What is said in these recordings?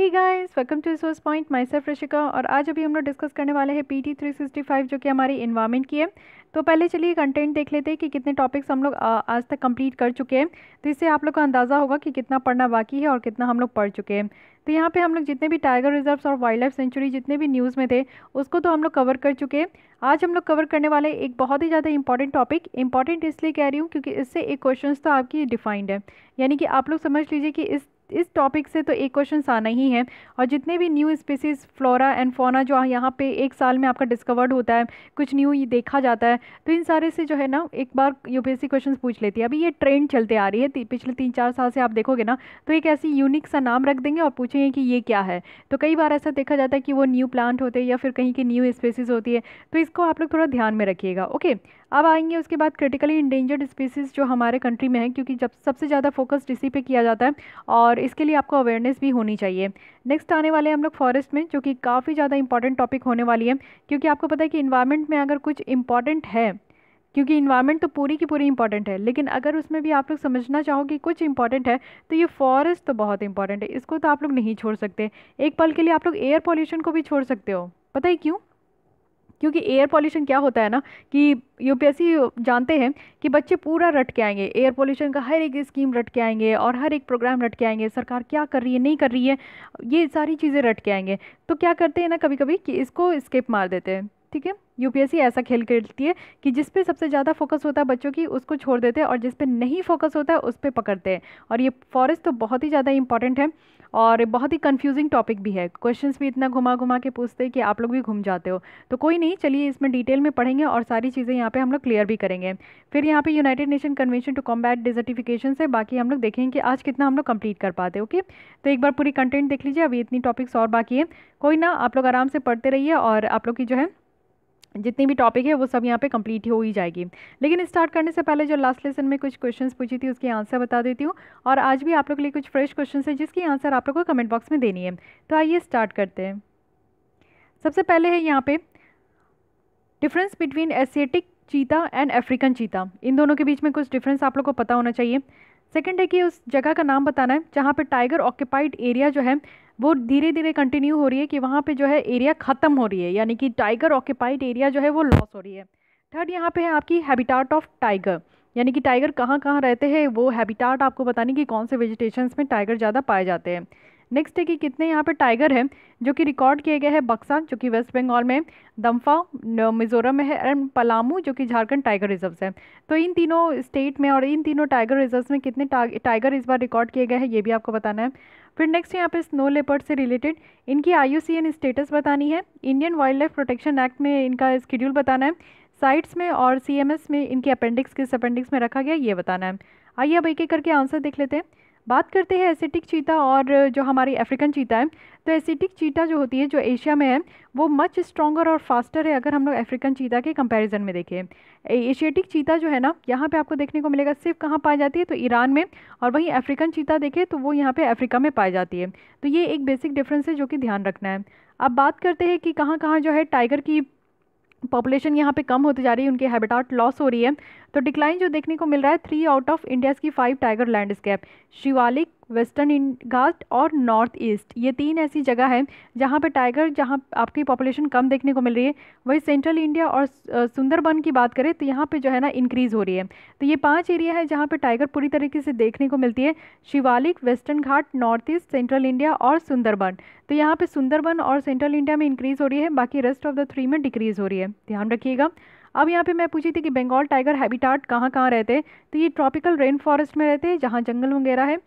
he guys welcome to resource point myself Rishika और आज अभी हम लोग डिस्कस करने वाले हैं P T three sixty five जो कि हमारी इन्वायरमेंट की है तो पहले चलिए कंटेंट देख लेते हैं कि कितने टॉपिक्स हम लोग आज तक कंप्लीट कर चुके हैं तो इससे आप लोग का अंदाज़ा होगा कि कितना पढ़ना बाकी है और कितना हम लोग पढ़ चुके हैं तो यहाँ पे हम लोग जितने भी टाइगर रिजर्व्स और वाइल्ड लाइफ सेंचुरी जितने भी न्यूज़ में थे उसको तो हम लोग कवर कर चुके हैं आज हम लोग कवर करने वाले एक बहुत ही ज़्यादा इंपॉर्टेंट टॉपिक इंपॉर्टेंट इसलिए कह रही हूँ क्योंकि इससे एक क्वेश्चन तो आपकी डिफाइंड है यानी कि आप लोग समझ लीजिए कि इस इस टॉपिक से तो एक क्वेश्चन आना ही है और जितने भी new species flora and fauna जो यहाँ पे एक साल में आपका डिस्कवर्ड होता है कुछ न्यू ये देखा जाता है तो इन सारे से जो है ना एक बार यूपीएससी क्वेश्चन पूछ लेती है अभी ये ट्रेंड चलते आ रही है पिछले तीन चार साल से आप देखोगे ना तो एक ऐसी यूनिक सा नाम रख देंगे और पूछेंगे कि ये क्या है तो कई बार ऐसा देखा जाता है कि वो न्यू प्लांट होते हैं या फिर कहीं की न्यू स्पेसिस होती है तो इसको आप लोग थोड़ा ध्यान में रखिएगा ओके अब आएंगे उसके बाद क्रिटिकली इंडेंजर्ड स्पीसीज़ जो हमारे कंट्री में है क्योंकि जब सबसे ज़्यादा फोकस इसी पे किया जाता है और इसके लिए आपको अवेयरनेस भी होनी चाहिए नेक्स्ट आने वाले हम लोग फॉरेस्ट में जो कि काफ़ी ज़्यादा इंपॉर्टेंट टॉपिक होने वाली है क्योंकि आपको पता है कि इन्वायरमेंट में अगर कुछ इंपॉर्टेंट है क्योंकि इन्वायरमेंट तो पूरी की पूरी इंपॉर्टेंट है लेकिन अगर उसमें भी आप लोग समझना चाहो कि कुछ इंपॉर्टेंट है तो ये फॉरेस्ट तो बहुत इंपॉर्टेंट है इसको तो आप लोग नहीं छोड़ सकते एक पल के लिए आप लोग एयर पॉल्यूशन को भी छोड़ सकते हो पता ही क्यों क्योंकि एयर पॉल्यूशन क्या होता है ना कि यूपीएससी जानते हैं कि बच्चे पूरा रट के आएंगे एयर पॉल्यूशन का हर एक स्कीम रट के आएंगे और हर एक प्रोग्राम रट के आएंगे सरकार क्या कर रही है नहीं कर रही है ये सारी चीज़ें रट के आएंगे तो क्या करते हैं ना कभी कभी कि इसको स्केप मार देते हैं ठीक है यूपीएससी ऐसा खेल खेलती है कि जिस पे सबसे ज़्यादा फोकस होता है बच्चों की उसको छोड़ देते हैं और जिस पे नहीं फोकस होता है उस पर पकड़ते हैं और ये फॉरेस्ट तो बहुत ही ज़्यादा इंपॉर्टेंट है और बहुत ही कंफ्यूजिंग टॉपिक भी है क्वेश्चंस भी इतना घुमा घुमा के पूछते हैं कि आप लोग भी घूम जाते हो तो कोई नहीं चलिए इसमें डिटेल में पढ़ेंगे और सारी चीज़ें यहाँ पे हम लोग क्लियर भी करेंगे फिर यहाँ पे United Nation Convention to Combat Desertification से बाकी हम लोग देखेंगे कि आज कितना हम लोग कंप्लीट कर पाते ओके तो एक बार पूरी कंटेंट देख लीजिए अभी इतनी टॉपिक्स और बाकी है कोई ना आप लोग आराम से पढ़ते रहिए और आप लोग की जो है जितनी भी टॉपिक है वो सब यहाँ पे कंप्लीट हो ही जाएगी लेकिन स्टार्ट करने से पहले जो लास्ट लेसन में कुछ क्वेश्चंस पूछी थी उसके आंसर बता देती हूँ और आज भी आप लोग के लिए कुछ फ्रेश क्वेश्चन है जिसकी आंसर आप लोग को कमेंट बॉक्स में देनी है तो आइए स्टार्ट करते हैं सबसे पहले है यहाँ पे difference between Asiatic cheetah and African cheetah इन दोनों के बीच में कुछ डिफरेंस आप लोग को पता होना चाहिए सेकेंड है कि उस जगह का नाम बताना है जहाँ पर टाइगर ऑक्यूपाइड एरिया जो है वो धीरे धीरे कंटिन्यू हो रही है कि वहाँ पे जो है एरिया ख़त्म हो रही है यानी कि टाइगर ऑक्यूपाइड एरिया जो है वो लॉस हो रही है थर्ड यहाँ पे है आपकी हैबिटाट ऑफ टाइगर यानी कि टाइगर कहाँ कहाँ रहते हैं वो हैबिटाट आपको बतानी कि कौन से वेजिटेशंस में टाइगर ज़्यादा पाए जाते हैं नेक्स्ट है कि कितने यहाँ पे टाइगर हैं जो कि रिकॉर्ड किए गए हैं बक्सा जो कि वेस्ट बंगाल में दम्फा मिजोरम में है एंड पलामू जो कि झारखंड टाइगर रिजर्व्स है तो इन तीनों स्टेट में और इन तीनों टाइगर रिजर्व्स में कितने टाइगर इस बार रिकॉर्ड किए गए हैं ये भी आपको बताना है फिर नेक्स्ट यहाँ पे स्नो लेपर्ड से रिलेटेड इनकी आई स्टेटस बतानी है Indian wildlife protection act में इनका स्कीड्यूल बताना है साइट्स में और सीएमएस में इनके अपेंडिक्स किस अपेंडिक्स में रखा गया ये बताना है आइए अब एक एक करके आंसर देख लेते हैं बात करते हैं एसिटिक चीता और जो हमारी अफ्रीकन चीता है तो एसिटिक चीता जो होती है जो एशिया में है वो मच स्ट्रॉगर और फास्टर है अगर हम लोग अफ्रीकन चीता के कंपैरिजन में देखें एशियाटिक चीता जो है ना यहाँ पे आपको देखने को मिलेगा सिर्फ कहाँ पाई जाती है तो ईरान में और वहीं अफ्रीकन चीता देखें तो वो यहाँ पर अफ्रीका में पाई जाती है तो ये एक बेसिक डिफ्रेंस है जो कि ध्यान रखना है अब बात करते हैं कि कहाँ कहाँ जो है टाइगर की पॉपुलेशन यहाँ पे कम होती जा रही है उनकी हैबिटाट लॉस हो रही है तो डिक्लाइन जो देखने को मिल रहा है थ्री आउट ऑफ इंडियाज़ की five tiger landscape Shivalik western Ghat और नॉर्थ ईस्ट ये तीन ऐसी जगह है जहाँ पर टाइगर जहाँ आपकी पॉपुलेशन कम देखने को मिल रही है वही सेंट्रल इंडिया और सुंदरबन की बात करें तो यहाँ पे जो है ना इंक्रीज़ हो रही है तो ये पांच एरिया है जहाँ पे टाइगर पूरी तरीके से देखने को मिलती है Shivalik western Ghat north east central India और सुंदरबन तो यहाँ पर सुंदरबन और सेंट्रल इंडिया में इंक्रीज़ हो रही है बाकी रेस्ट ऑफ द थ्री में डिक्रीज़ हो रही है ध्यान रखिएगा अब यहाँ पे मैं पूछी थी कि बंगाल टाइगर हैबिटाट कहाँ कहाँ रहते हैं तो ये ट्रॉपिकल रेन फॉरेस्ट में रहते हैं जहाँ जंगल वगैरह है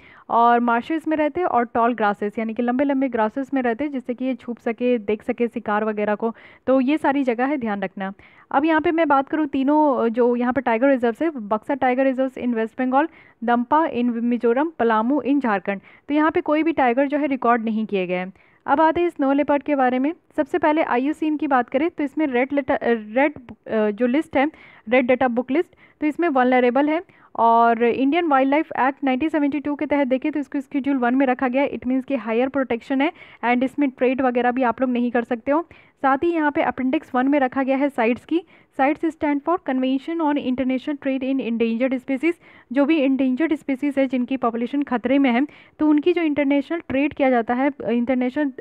और मार्शेस में रहते हैं और टॉल ग्रासेस यानी कि लंबे लंबे ग्रासेस में रहते हैं जिससे कि ये छुप सके देख सके शिकार वगैरह को तो ये सारी जगह है ध्यान रखना अब यहाँ पे मैं बात करूँ तीनों जो यहाँ पर टाइगर रिजर्व है Buxa tiger reserve in west Bengal Dampa in Mizoram Palamu in Jharkhand तो यहाँ पर कोई भी टाइगर जो है रिकॉर्ड नहीं किए गए हैं अब आते हैं स्नो लेपर्ड के बारे में सबसे पहले आईयूसीन की बात करें तो इसमें रेड लेटर रेड जो लिस्ट है रेड डेटा बुक लिस्ट तो इसमें वनलरेबल है और इंडियन वाइल्ड लाइफ एक्ट 1972 के तहत देखें तो इसको स्कीड्यूल वन में रखा गया है इट मीन्स कि हायर प्रोटेक्शन है एंड इसमें ट्रेड वगैरह भी आप लोग नहीं कर सकते हो साथ ही यहाँ पे अपेंडिक्स वन में रखा गया है साइट्स की CITES stand for convention on international trade in endangered species जो भी इंडेंजर्ड स्पीसीज है जिनकी पॉपुलेशन खतरे में है तो उनकी जो इंटरनेशनल ट्रेड किया जाता है इंटरनेशनल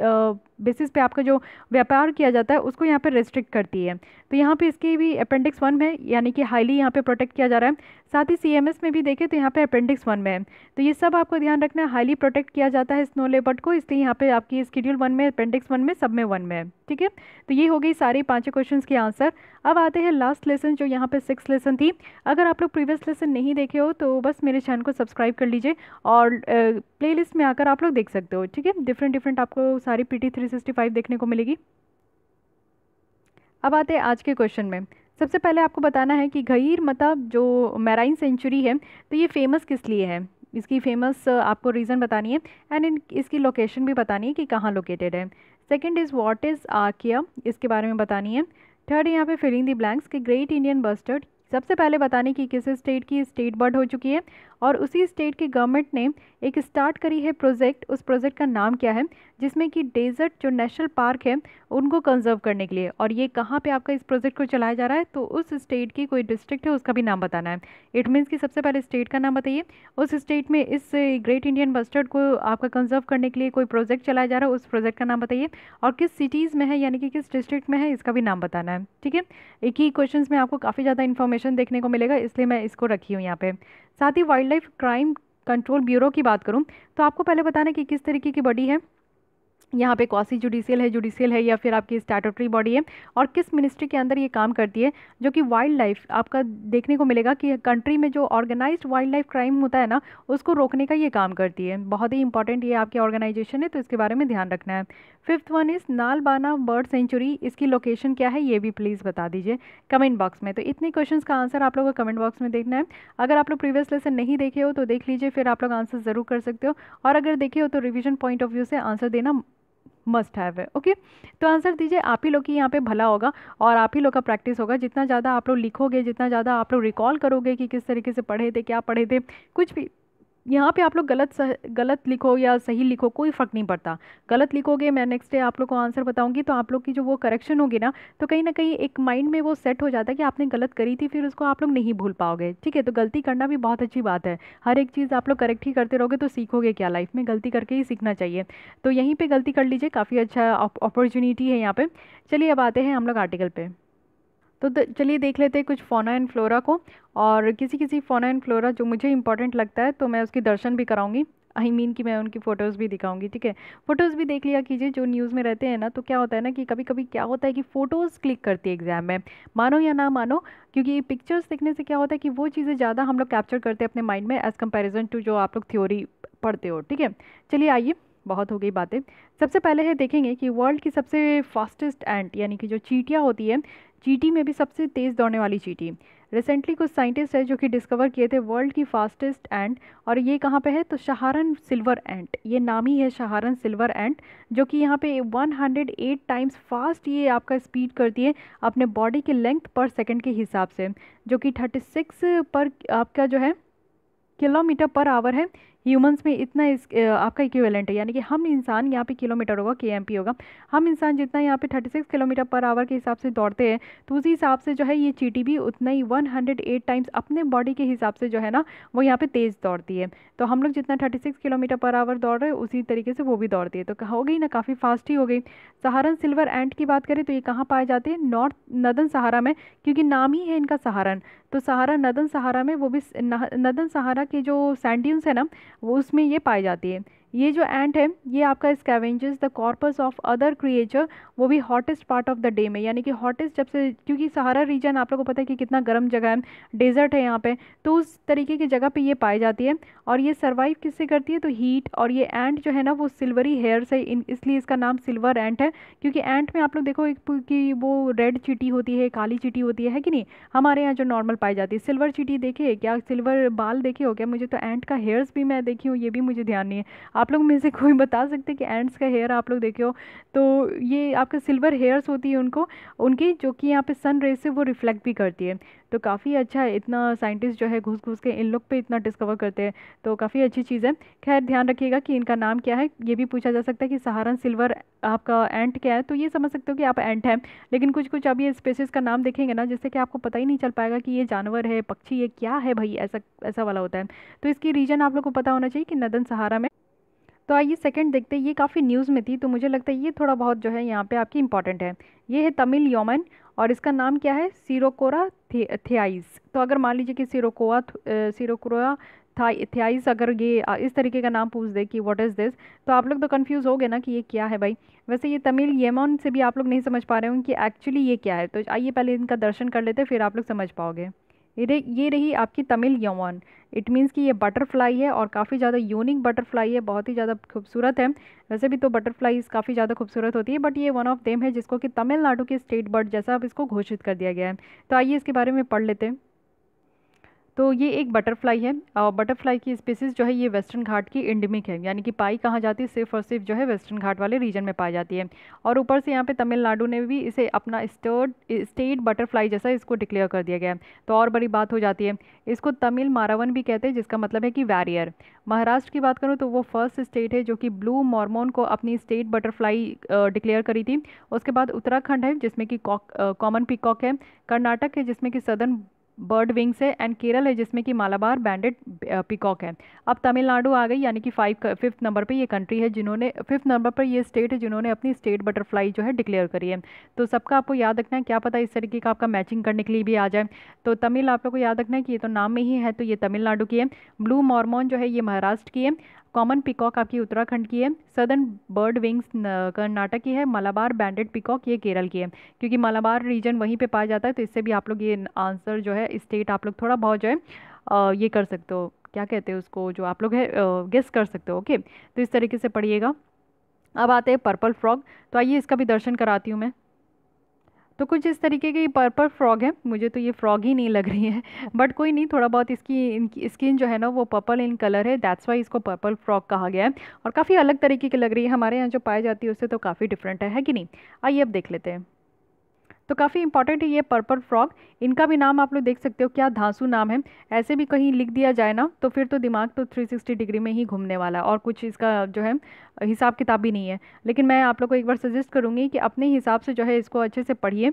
बेसिस पे आपका जो व्यापार किया जाता है उसको यहाँ पे रेस्ट्रिक्ट करती है तो यहाँ पे इसके भी अपेंडिक्स वन में यानी कि हाईली यहाँ पे प्रोटेक्ट किया जा रहा है साथ ही सी में भी देखें तो यहाँ पे अपेंडिक्स वन में है तो ये सब आपको ध्यान रखना है हाईली प्रोटेक्ट किया जाता है स्नो लेबर्ट को इसलिए यहाँ पे आपकी स्कीड्यूल वन में अपेंडिक्स वन में सब में वन में है ठीक है तो ये हो गई सारे पांचों क्वेश्चन के आंसर अब आते हैं लास्ट लेसन जो यहाँ पे सिक्स लेसन थी अगर आप लोग प्रीवियस लेसन नहीं देखे हो तो बस मेरे चैनल को सब्सक्राइब कर लीजिए और प्ले में आकर आप लोग देख सकते हो ठीक है डिफरेंट डिफरेंट आपको सारी P T three sixty five देखने को मिलेगी अब आते हैं आज के क्वेश्चन में सबसे पहले आपको बताना है कि घईर मतलब जो मैराइन सेंचुरी है तो ये फेमस किस लिए है इसकी फेमस आपको रीज़न बतानी है एंड इसकी लोकेशन भी बतानी है कि कहाँ लोकेटेड है सेकेंड इज़ वॉट इज़ आकिया इसके बारे में बतानी है थर्ड यहाँ पे फिलिंग दी ब्लैंक्स कि ग्रेट इंडियन बस्टर्ड सबसे पहले बताने की किस स्टेट की स्टेट बर्ड हो चुकी है और उसी स्टेट की गवर्नमेंट ने एक स्टार्ट करी है प्रोजेक्ट उस प्रोजेक्ट का नाम क्या है जिसमें कि डेजर्ट जो नेशनल पार्क है उनको कंजर्व करने के लिए और ये कहाँ पे आपका इस प्रोजेक्ट को चलाया जा रहा है तो उस स्टेट की कोई डिस्ट्रिक्ट है उसका भी नाम बताना है इट मीन्स कि सबसे पहले स्टेट का नाम बताइए उस स्टेट में इस ग्रेट इंडियन बस्टर्ड को आपका कंजर्व करने के लिए कोई प्रोजेक्ट चलाया जा रहा है उस प्रोजेक्ट का नाम बताइए और किस सिटीज़ में है यानी कि किस डिस्ट्रिक्ट में है इसका भी नाम बताना है ठीक है एक ही क्वेश्चन में आपको काफ़ी ज़्यादा इन्फॉर्मेशन देखने को मिलेगा इसलिए मैं इसको रखी हूँ यहाँ पर साथ ही wildlife crime control bureau की बात करूँ तो आपको पहले बताना कि किस तरीके की बॉडी है यहाँ पे क्वासी जुडिशियल है जुडिशियल है या फिर आपकी स्टैटरी बॉडी है और किस मिनिस्ट्री के अंदर ये काम करती है जो कि वाइल्ड लाइफ आपका देखने को मिलेगा कि कंट्री में जो ऑर्गेनाइज्ड वाइल्ड लाइफ क्राइम होता है ना उसको रोकने का ये काम करती है बहुत ही इंपॉर्टेंट ये आपकी ऑर्गेनाइजेशन है तो इसके बारे में ध्यान रखना है fifth one is Nalbana bird sanctuary इसकी लोकेशन क्या है ये भी प्लीज़ बता दीजिए कमेंट बॉक्स में तो इतने क्वेश्चन का आंसर आप लोगों को कमेंट बॉक्स में देखना है अगर आप लोग प्रीवियस लेसन नहीं देखे हो तो देख लीजिए फिर आप लोग आंसर ज़रूर कर सकते हो और अगर देखे हो तो रिविजन पॉइंट ऑफ व्यू से आंसर देना मस्ट हैव है ओके तो आंसर दीजिए आप ही लोग की यहाँ पे भला होगा और आप ही लोग का प्रैक्टिस होगा जितना ज़्यादा आप लोग लिखोगे जितना ज़्यादा आप लोग रिकॉल करोगे कि किस तरीके से पढ़े थे क्या पढ़े थे कुछ भी यहाँ पे आप लोग गलत सह, गलत लिखो या सही लिखो कोई फ़र्क नहीं पड़ता गलत लिखोगे मैं नेक्स्ट डे आप लोग को आंसर बताऊंगी तो आप लोग की जो वो करेक्शन होगी ना तो कहीं ना कहीं एक माइंड में वो सेट हो जाता है कि आपने गलत करी थी फिर उसको आप लोग नहीं भूल पाओगे ठीक है तो गलती करना भी बहुत अच्छी बात है हर एक चीज़ आप लोग करेक्ट ही करते रहोगे तो सीखोगे क्या लाइफ में गलती करके ही सीखना चाहिए तो यहीं पर गलती कर लीजिए काफ़ी अच्छा अपॉर्चुनिटी है यहाँ पर चलिए अब आते हैं हम लोग आर्टिकल पर तो चलिए देख लेते हैं कुछ फोना एंड फ्लोरा को और किसी किसी फोना एंड फ्लोरा जो मुझे इंपॉर्टेंट लगता है तो मैं उसकी दर्शन भी कराऊंगी आई मीन कि मैं उनकी फ़ोटोज़ भी दिखाऊंगी ठीक है फ़ोटोज़ भी देख लिया कीजिए जो न्यूज़ में रहते हैं ना तो क्या होता है ना कि कभी कभी क्या होता है कि फ़ोटोज़ क्लिक करती है एग्ज़ाम में मानो या ना मानो क्योंकि पिक्चर्स देखने से क्या होता है कि वो चीज़ें ज़्यादा हम लोग कैप्चर करते हैं अपने माइंड में एज़ कम्पेरिजन टू जो आप लोग थ्योरी पढ़ते हो ठीक है चलिए आइए बहुत हो गई बातें सबसे पहले है देखेंगे कि वर्ल्ड की सबसे फास्टेस्ट एंट यानी कि जो चीटियाँ होती है चीटी में भी सबसे तेज़ दौड़ने वाली चीटी रिसेंटली कुछ साइंटिस्ट है जो कि डिस्कवर किए थे वर्ल्ड की फास्टेस्ट एंट और ये कहाँ पे है तो शहारन सिल्वर एंट ये नाम ही है शहारन सिल्वर एंट जो कि यहाँ पे 108 टाइम्स फास्ट ये आपका स्पीड करती है अपने बॉडी के लेंथ पर सेकंड के हिसाब से जो कि 36 पर आपका जो है किलोमीटर पर आवर है ह्यूमंस में इतना इस आपका इक्विवेलेंट है यानी कि हम इंसान यहाँ पे किलोमीटर होगा के होगा हम इंसान जितना यहाँ पे 36 किलोमीटर पर आवर के हिसाब से दौड़ते हैं तो उसी हिसाब से जो है ये चीटी भी उतना ही 108 टाइम्स अपने बॉडी के हिसाब से जो है ना वो यहाँ पे तेज़ दौड़ती है तो हम लोग जितना सिक्स किलोमीटर पर आवर दौड़ रहे हैं उसी तरीके से वो भी दौड़ती है तो हो गई ना काफ़ी फास्ट ही हो गई सहारन सिल्वर एंड की बात करें तो ये कहाँ पाए जाते हैं नॉर्थ नदन सहारा में क्योंकि नाम ही है इनका सहारन तो सहारा नदन सहारा में वो भी नदन सहारा के जो सैंड्यून्स है ना वो उसमें ये पाई जाती है ये जो एंट है ये आपका scavengers the corpus of other creature वो भी hottest part of the day में यानी कि हॉटेस्ट जब से क्योंकि सहारा रीजन आप लोगों को पता है कि कितना गर्म जगह है डेजर्ट है यहाँ पे तो उस तरीके की जगह पे ये पाई जाती है और ये सर्वाइव किससे करती है तो हीट और ये एंट जो है ना वो सिल्वरी हेयर से इसलिए इसका नाम सिल्वर एंट है क्योंकि एंट में आप लोग देखो कि वो रेड चिटी होती है काली चीटी होती है, है कि नहीं हमारे यहाँ जो नॉर्मल पाई जाती है सिल्वर चिटी देखिए क्या सिल्वर बाल देखे हो क्या मुझे तो एंट का हेयर्स भी मैं देखी हूँ ये भी मुझे ध्यान नहीं है आप लोग में से कोई बता सकते हैं कि एंड्स का हेयर आप लोग देखे हो तो ये आपके सिल्वर हेयर्स होती है उनको उनकी जो कि यहाँ पे सन रेज से वो रिफ्लेक्ट भी करती है तो काफ़ी अच्छा है इतना साइंटिस्ट जो है घुस घुस के इन लोग पे इतना डिस्कवर करते हैं तो काफ़ी अच्छी चीज़ है खैर ध्यान रखिएगा कि इनका नाम क्या है ये भी पूछा जा सकता है कि सहारन सिल्वर आपका एंट क्या है तो ये समझ सकते हो कि आप एंट हैं लेकिन कुछ कुछ अभी स्पेसिस का नाम देखेंगे ना जिससे कि आपको पता ही नहीं चल पाएगा कि ये जानवर है पक्षी ये क्या है भाई ऐसा ऐसा वाला होता है तो इसकी रीजन आप लोग को पता होना चाहिए कि नदन सहारा में तो आइए सेकंड देखते हैं ये काफ़ी न्यूज़ में थी तो मुझे लगता है ये थोड़ा बहुत जो है यहाँ पे आपकी इंपॉर्टेंट है ये है तमिल योमन और इसका नाम क्या है सीरोकोरा थियाइस तो अगर मान लीजिए कि सीरोकोआ सीरोकोरा थियाइस अगर ये इस तरीके का नाम पूछ दे कि व्हाट इज़ दिस तो आप लोग तो कंफ्यूज हो गए ना कि ये क्या है भाई वैसे ये तमिल यमन से भी आप लोग नहीं समझ पा रहे होंगे कि एक्चुअली ये क्या है तो आइए पहले इनका दर्शन कर लेते फिर आप लोग समझ पाओगे ये ये रही आपकी तमिल यौन इट मीन्स कि ये बटरफ्लाई है और काफ़ी ज़्यादा यूनिक बटरफ्लाई है बहुत ही ज़्यादा खूबसूरत है वैसे भी तो बटरफ्लाईज काफ़ी ज़्यादा खूबसूरत होती है बट ये वन ऑफ देम है जिसको कि तमिलनाडु के स्टेट बर्ड जैसा अब इसको घोषित कर दिया गया है तो आइए इसके बारे में पढ़ लेते हैं तो ये एक बटरफ्लाई है और बटरफ्लाई की स्पीसीज़ जो है ये वेस्टर्न घाट की इंडमिक है यानी कि पाई कहाँ जाती है सिर्फ और सिर्फ जो है वेस्टर्न घाट वाले रीजन में पाई जाती है और ऊपर से यहाँ पे तमिलनाडु ने भी इसे अपना स्टर्ड स्टेट बटरफ्लाई जैसा इसको डिक्लेयर कर दिया गया है तो और बड़ी बात हो जाती है इसको तमिल मारावन भी कहते हैं जिसका मतलब है कि वैरियर महाराष्ट्र की बात करूँ तो वो फर्स्ट स्टेट है जो कि ब्लू मॉर्मोन को अपनी स्टेट बटरफ्लाई डिक्लेयर करी थी उसके बाद उत्तराखंड है जिसमें कि कॉमन पिकॉक है कर्नाटक है जिसमें कि सदर्न बर्ड विंग्स है एंड केरल है जिसमें कि मालाबार बैंडेड पिकॉक है अब तमिलनाडु आ गई यानी कि फाइव फिफ्थ नंबर पर ये कंट्री है जिन्होंने फिफ्थ नंबर पर ये स्टेट है जिन्होंने अपनी स्टेट बटरफ्लाई जो है डिक्लेयर करी है तो सबका आपको याद रखना है क्या पता इस तरीके का आपका मैचिंग करने के लिए भी आ जाए तो तमिल आप लोग को याद रखना है कि ये तो नाम में ही है तो ये तमिलनाडु की है ब्लू मॉर्मोन जो है ये महाराष्ट्र की है कॉमन पिकॉक आपकी उत्तराखंड की है सदर्न बर्ड विंग्स कर्नाटक की है मलाबार बैंडेड पिकॉक ये केरल की है क्योंकि मलाबार रीजन वहीं पे पाया जाता है तो इससे भी आप लोग ये आंसर जो है स्टेट आप लोग थोड़ा बहुत जो है ये कर सकते हो क्या कहते हैं उसको जो आप लोग है गेस कर सकते हो ओके तो इस तरीके से पढ़िएगा अब आते हैं पर्पल फ्रॉग तो आइए इसका भी दर्शन कराती हूँ मैं तो कुछ इस तरीके के ये पर्पल फ्रॉग है मुझे तो ये फ्रॉग ही नहीं लग रही है बट कोई नहीं थोड़ा बहुत इसकी स्किन जो है ना वो पर्पल इन कलर है दैट्स वाई इसको पर्पल फ्रॉग कहा गया है और काफ़ी अलग तरीके की लग रही है हमारे यहाँ जो पाई जाती है उससे तो काफ़ी डिफरेंट है, है कि नहीं आइए अब देख लेते हैं तो काफ़ी इंपॉर्टेंट है ये पर्पल फ्रॉग इनका भी नाम आप लोग देख सकते हो क्या धांसू नाम है ऐसे भी कहीं लिख दिया जाए ना तो फिर तो दिमाग तो 360 डिग्री में ही घूमने वाला है और कुछ इसका जो है हिसाब किताब भी नहीं है लेकिन मैं आप लोग को एक बार सजेस्ट करूँगी कि अपने हिसाब से जो है इसको अच्छे से पढ़िए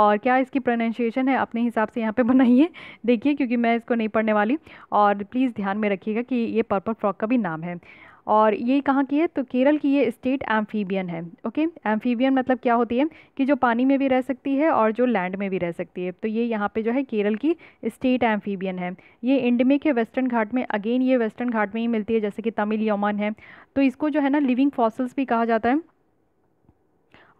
और क्या इसकी प्रोनाउंसिएशन है अपने हिसाब से यहाँ पर बनाइए देखिए क्योंकि मैं इसको नहीं पढ़ने वाली और प्लीज़ ध्यान में रखिएगा कि ये पर्पल फ्रॉक का भी नाम है और ये कहाँ की है तो केरल की ये स्टेट एम्फीबियन है ओके एम्फीबियन मतलब क्या होती है कि जो पानी में भी रह सकती है और जो लैंड में भी रह सकती है तो ये यहाँ पे जो है केरल की स्टेट एम्फीबियन है ये इंडमिक है वेस्टर्न घाट में अगेन ये वेस्टर्न घाट में ही मिलती है जैसे कि तमिल यमन है तो इसको जो है ना लिविंग फॉसल्स भी कहा जाता है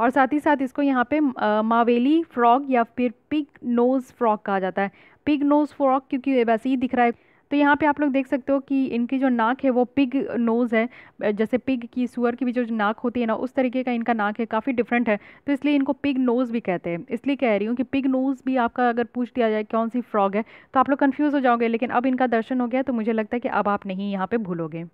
और साथ ही साथ इसको यहाँ पे मावेली फ्रॉग या फिर पिग नोज़ फ्रॉग कहा जाता है पिग नोज़ फ्रॉग क्योंकि वैसे ही दिख रहा है तो यहाँ पे आप लोग देख सकते हो कि इनकी जो नाक है वो पिग नोज़ है जैसे पिग की सुअर की भी जो नाक होती है ना उस तरीके का इनका नाक है काफ़ी डिफरेंट है तो इसलिए इनको पिग नोज़ भी कहते हैं इसलिए कह रही हूँ कि पिग नोज़ भी आपका अगर पूछ दिया जाए कौन सी फ्रॉग है तो आप लोग कन्फ्यूज़ हो जाओगे लेकिन अब इनका दर्शन हो गया तो मुझे लगता है कि अब आप नहीं यहाँ पर भूलोगे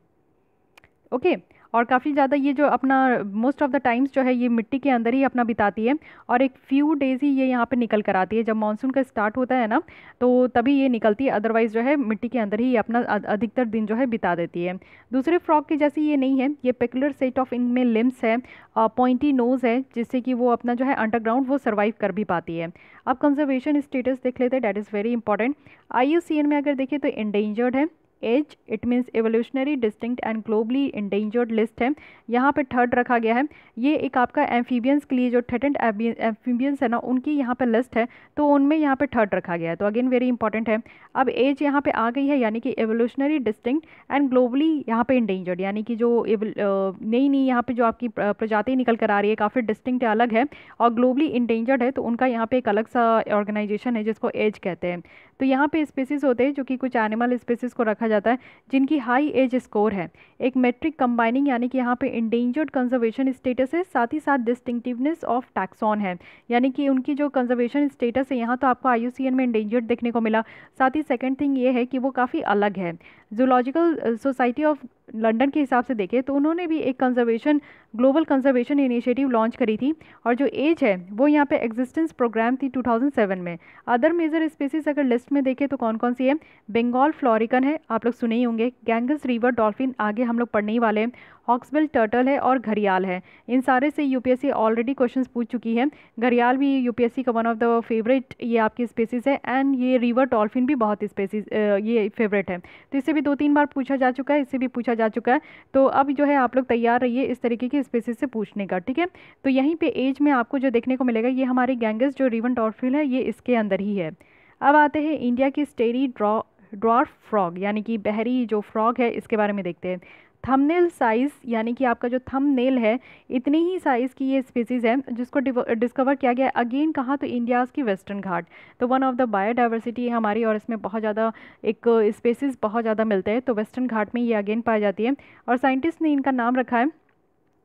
ओके और काफ़ी ज़्यादा ये जो अपना मोस्ट ऑफ़ द टाइम्स जो है ये मिट्टी के अंदर ही अपना बिताती है और एक फ्यू डेज़ ही ये यहाँ पे निकल कर आती है जब मानसून का स्टार्ट होता है ना तो तभी ये निकलती है अदरवाइज़ जो है मिट्टी के अंदर ही अपना अधिकतर दिन जो है बिता देती है दूसरे फ्रॉक की जैसी ये नहीं है ये पेकुलर सेट ऑफ इनमें लिम्स है पॉइंटी नोज़ है जिससे कि वो अपना जो है अंडरग्राउंड वो सर्वाइव कर भी पाती है अब कंजर्वेशन स्टेटस देख लेते हैं that is very important I में अगर देखें तो इंडेंजर्ड है EDGE it means evolutionary distinct and globally endangered list है यहाँ पे थर्ड रखा गया है ये एक आपका एम्फीबियंस के लिए जो थर्टेंट एम्फीबियंस है ना उनकी यहाँ पे लिस्ट है तो उनमें यहाँ पे थर्ड रखा गया है तो अगेन वेरी इंपॉर्टेंट है अब एज यहाँ पे आ गई है यानी कि एवोल्यूशनरी डिस्टिंक्ट एंड ग्लोबली यहाँ पे इंडेंजर्ड यानी कि जो नई नई यहाँ पे जो आपकी प्रजाति निकल कर आ रही है काफ़ी डिस्टिंक्ट अलग है और ग्लोबली इंडेंजर्ड है तो उनका यहाँ पे एक अलग सा ऑर्गेनाइजेशन है जिसको एज कहते हैं तो यहाँ पे स्पेसिस होते हैं जो कि कुछ एनिमल स्पेसिस को रखा जाता है जिनकी हाई एज स्कोर है एक मेट्रिक कंबाइनिंग यानी कि यहाँ पे इंडेंजर्ड कंजर्वेशन स्टेटस है साथ ही साथ डिस्टिंक्टिवनेस ऑफ टैक्सॉन है यानी कि उनकी जो कंजर्वेशन स्टेटस है यहाँ तो आपको आई में इंडेंजर्ड देखने को मिला साथ ही सेकेंड थिंग ये है कि वो काफ़ी अलग है जूलॉजिकल सोसाइटी ऑफ लंदन के हिसाब से देखें तो उन्होंने भी एक conservation global conservation initiative launch करी थी और जो एज है वो यहाँ पे एग्जिस्टेंस प्रोग्राम थी 2007 में अदर मेजर स्पीसीज अगर लिस्ट में देखें तो कौन कौन सी है बंगाल फ्लोरिकन है आप लोग सुने ही होंगे गैंगस रिवर डॉल्फिन आगे हम लोग पढ़ने ही वाले हैं हॉक्सबिल टर्टल है और घरियाल है इन सारे से यूपीएससी ऑलरेडी क्वेश्चंस पूछ चुकी है घरियाल भी यूपीएससी का वन ऑफ द फेवरेट ये आपकी स्पेसीज है एंड ये रिवर डॉल्फिन भी बहुत स्पेसीज ये फेवरेट है तो इससे भी दो तीन बार पूछा जा चुका है इससे भी पूछा जा चुका है तो अब जो है आप लोग तैयार रहिए इस तरीके की स्पेसिस से पूछने का ठीक है तो यहीं पर एज में आपको जो देखने को मिलेगा ये हमारे गैंगस जो रिवन डॉटफिल है ये इसके अंदर ही है अब आते हैं इंडिया की स्टेरी ड्रॉ ड्रॉर्फ फ्रॉग यानी कि बहरी जो फ्रॉग है इसके बारे में देखते हैं थंबनेल साइज़ यानी कि आपका जो थंबनेल है इतनी ही साइज़ की ये स्पीसीज़ है जिसको डिस्कवर किया गया अगेन कहाँ तो इंडियाज़ की वेस्टर्न घाट तो वन ऑफ द बायोडाइवर्सिटी है हमारी और इसमें बहुत ज़्यादा एक स्पेसिस बहुत ज़्यादा मिलते हैं तो वेस्टर्न घाट में ये अगेन पाई जाती है और साइंटिस्ट ने इनका नाम रखा है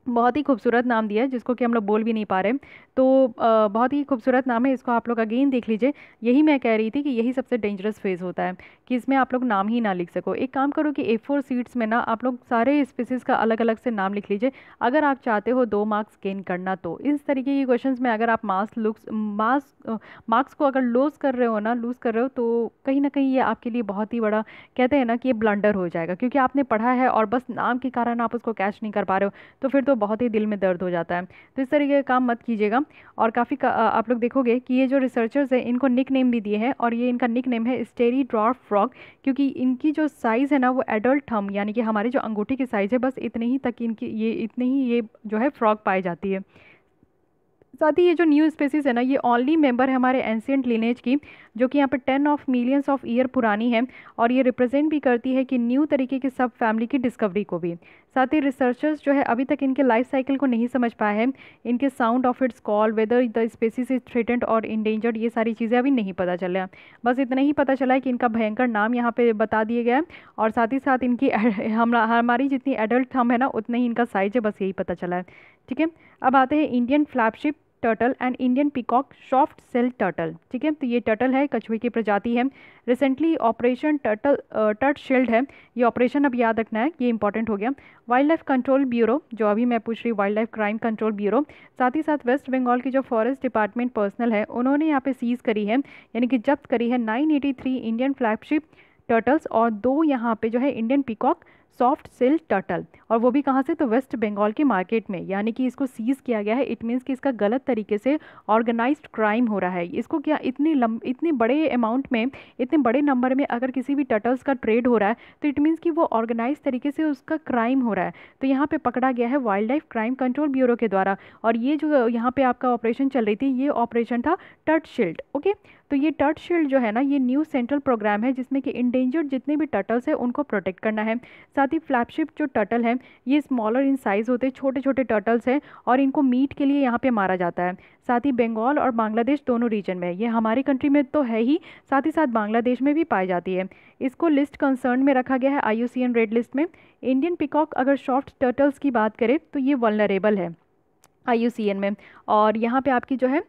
बहुत ही खूबसूरत नाम दिया है जिसको कि हम लोग बोल भी नहीं पा रहे तो आ, बहुत ही खूबसूरत नाम है इसको आप लोग अगेन देख लीजिए यही मैं कह रही थी कि यही सबसे डेंजरस फेज़ होता है कि इसमें आप लोग नाम ही ना लिख सको एक काम करो कि ए फोर सीट्स में ना आप लोग सारे स्पीसीज़ का अलग अलग से नाम लिख लीजिए अगर आप चाहते हो दो मार्क्स गेन करना तो इस तरीके के क्वेश्चन में अगर आप मार्क्स लुक्स मार्क्स मार्क्स को अगर लूज़ कर रहे हो ना लूज़ कर रहे हो तो कहीं ना कहीं ये आपके लिए बहुत ही बड़ा कहते हैं ना कि ये ब्लंडर हो जाएगा क्योंकि आपने पढ़ा है और बस नाम के कारण आप उसको कैच नहीं कर पा रहे हो तो फिर तो तो बहुत ही दिल में दर्द हो जाता है तो इस तरीके का काम मत कीजिएगा और काफ़ी का, आप लोग देखोगे कि ये जो रिसर्चर्स हैं इनको निक नेम भी दिए हैं और ये इनका निक नेम है स्टेरी ड्रॉफ फ्रॉक क्योंकि इनकी जो साइज़ है ना वो एडल्ट हम यानी कि हमारे जो अंगूठी की साइज़ है बस इतने ही तक इनकी ये इतने ही ये जो है फ्रॉक पाई जाती है साथ ही ये जो न्यू स्पेसिस है ना ये ओनली मेंबर है हमारे एंशियंट लिनेज की जो कि यहाँ पर ten of millions of year पुरानी है और ये रिप्रेजेंट भी करती है कि न्यू तरीके की सब फैमिली की डिस्कवरी को भी साथ ही रिसर्चर्स जो है अभी तक इनके लाइफ साइकिल को नहीं समझ पाए हैं इनके sound of its call whether the species is threatened और इंडेंजर्ड ये सारी चीज़ें अभी नहीं पता चला बस इतना ही पता चला है कि इनका भयंकर नाम यहाँ पे बता दिया गया है और साथ ही साथ इनकी हम हमारी जितनी एडल्ट हम है ना उतना ही इनका साइज है बस यही पता चला है ठीक है अब आते हैं Indian flagship turtle and Indian peacock soft shell turtle ठीक है तो ये टर्टल है कछुए की प्रजाति है recently operation turtle Turtshield है ये ऑपरेशन अब याद रखना है ये इंपॉर्टेंट हो गया वाइल्ड लाइफ कंट्रोल ब्यूरो जो अभी मैं पूछ रही wildlife crime control bureau साथ ही साथ वेस्ट बंगाल की जो फॉरेस्ट डिपार्टमेंट पर्सनल है उन्होंने यहाँ पे सीज़ करी है यानी कि जब्त करी है 983 इंडियन फ्लैगशिप टर्टल्स और दो यहाँ पे जो है Indian peacock soft shell turtle और वो भी कहाँ से तो वेस्ट बंगाल के मार्केट में यानी कि इसको सीज़ किया गया है इट मीन्स कि इसका गलत तरीके से ऑर्गेनाइज्ड क्राइम हो रहा है इसको क्या इतनी लम इतने बड़े अमाउंट में इतने बड़े नंबर में अगर किसी भी टर्टल्स का ट्रेड हो रहा है तो इट मीन्स कि वो ऑर्गेनाइज तरीके से उसका क्राइम हो रहा है तो यहाँ पर पकड़ा गया है wildlife crime control bureau के द्वारा और ये जो यहाँ पर आपका ऑपरेशन चल रही थी ये ऑपरेशन था टर्ट शिल्ड ओके तो ये टर्ट शील्ड जो है ना ये न्यू सेंट्रल प्रोग्राम है जिसमें कि इंडेंजर्ड जितने भी टर्टल्स हैं उनको प्रोटेक्ट करना है साथ ही फ्लैपशिप जो टर्टल हैं ये स्मॉलर इन साइज़ होते हैं छोटे छोटे टर्टल्स हैं और इनको मीट के लिए यहाँ पर मारा जाता है साथ ही बंगाल और बांग्लादेश दोनों रीजन में ये हमारी कंट्री में तो है ही साथ ही साथ बांग्लादेश में भी पाई जाती है इसको लिस्ट कंसर्न में रखा गया है आई रेड लिस्ट में इंडियन पिकॉक अगर सॉफ्ट टर्टल्स की बात करें तो ये वलनरेबल है आई में और यहाँ पे आपकी जो है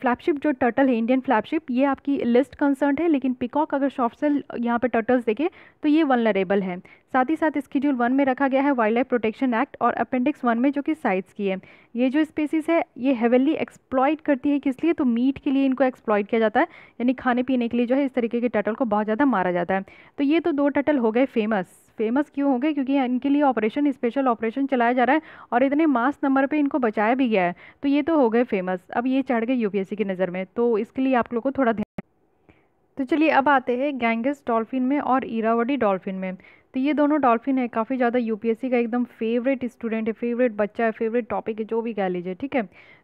फ्लैगशिप जो टर्टल है इंडियन फ्लैगशिप ये आपकी लिस्ट कंसर्न है लेकिन पिकॉक अगर शॉर्ट सेल यहाँ पे टर्टल्स देखें तो ये वनरेबल है साथ ही साथ स्कीड्यूल वन में रखा गया है वाइल्ड लाइफ प्रोटेक्शन एक्ट और अपेंडिक्स वन में जो कि साइट्स की है ये जो स्पेसीज़ है ये हेवनली एक्सप्लॉयड करती है किस लिए तो मीट के लिए इनको एक्सप्लॉयड किया जाता है यानी खाने पीने के लिए जो है इस तरीके के टर्टल को बहुत ज़्यादा मारा जाता है तो ये तो दो टर्टल हो गए फेमस फेमस क्यों हो गए क्योंकि इनके लिए ऑपरेशन स्पेशल ऑपरेशन चलाया जा रहा है और इतने मास नंबर पर इनको बचाया भी गया है तो ये तो हो गए फेमस अब ये चढ़ गए यूपीएससी की नज़र में तो इसके लिए आप लोग को थोड़ा ध्यान तो चलिए अब आते हैं गैंगस डॉल्फिन में और ईरावडी डॉल्फिन में तो ये दोनों डॉल्फिन है काफ़ी ज़्यादा यूपीएससी का एकदम फेवरेट स्टूडेंट है फेवरेट बच्चा है फेवरेट टॉपिक है जो भी कह लीजिए ठीक है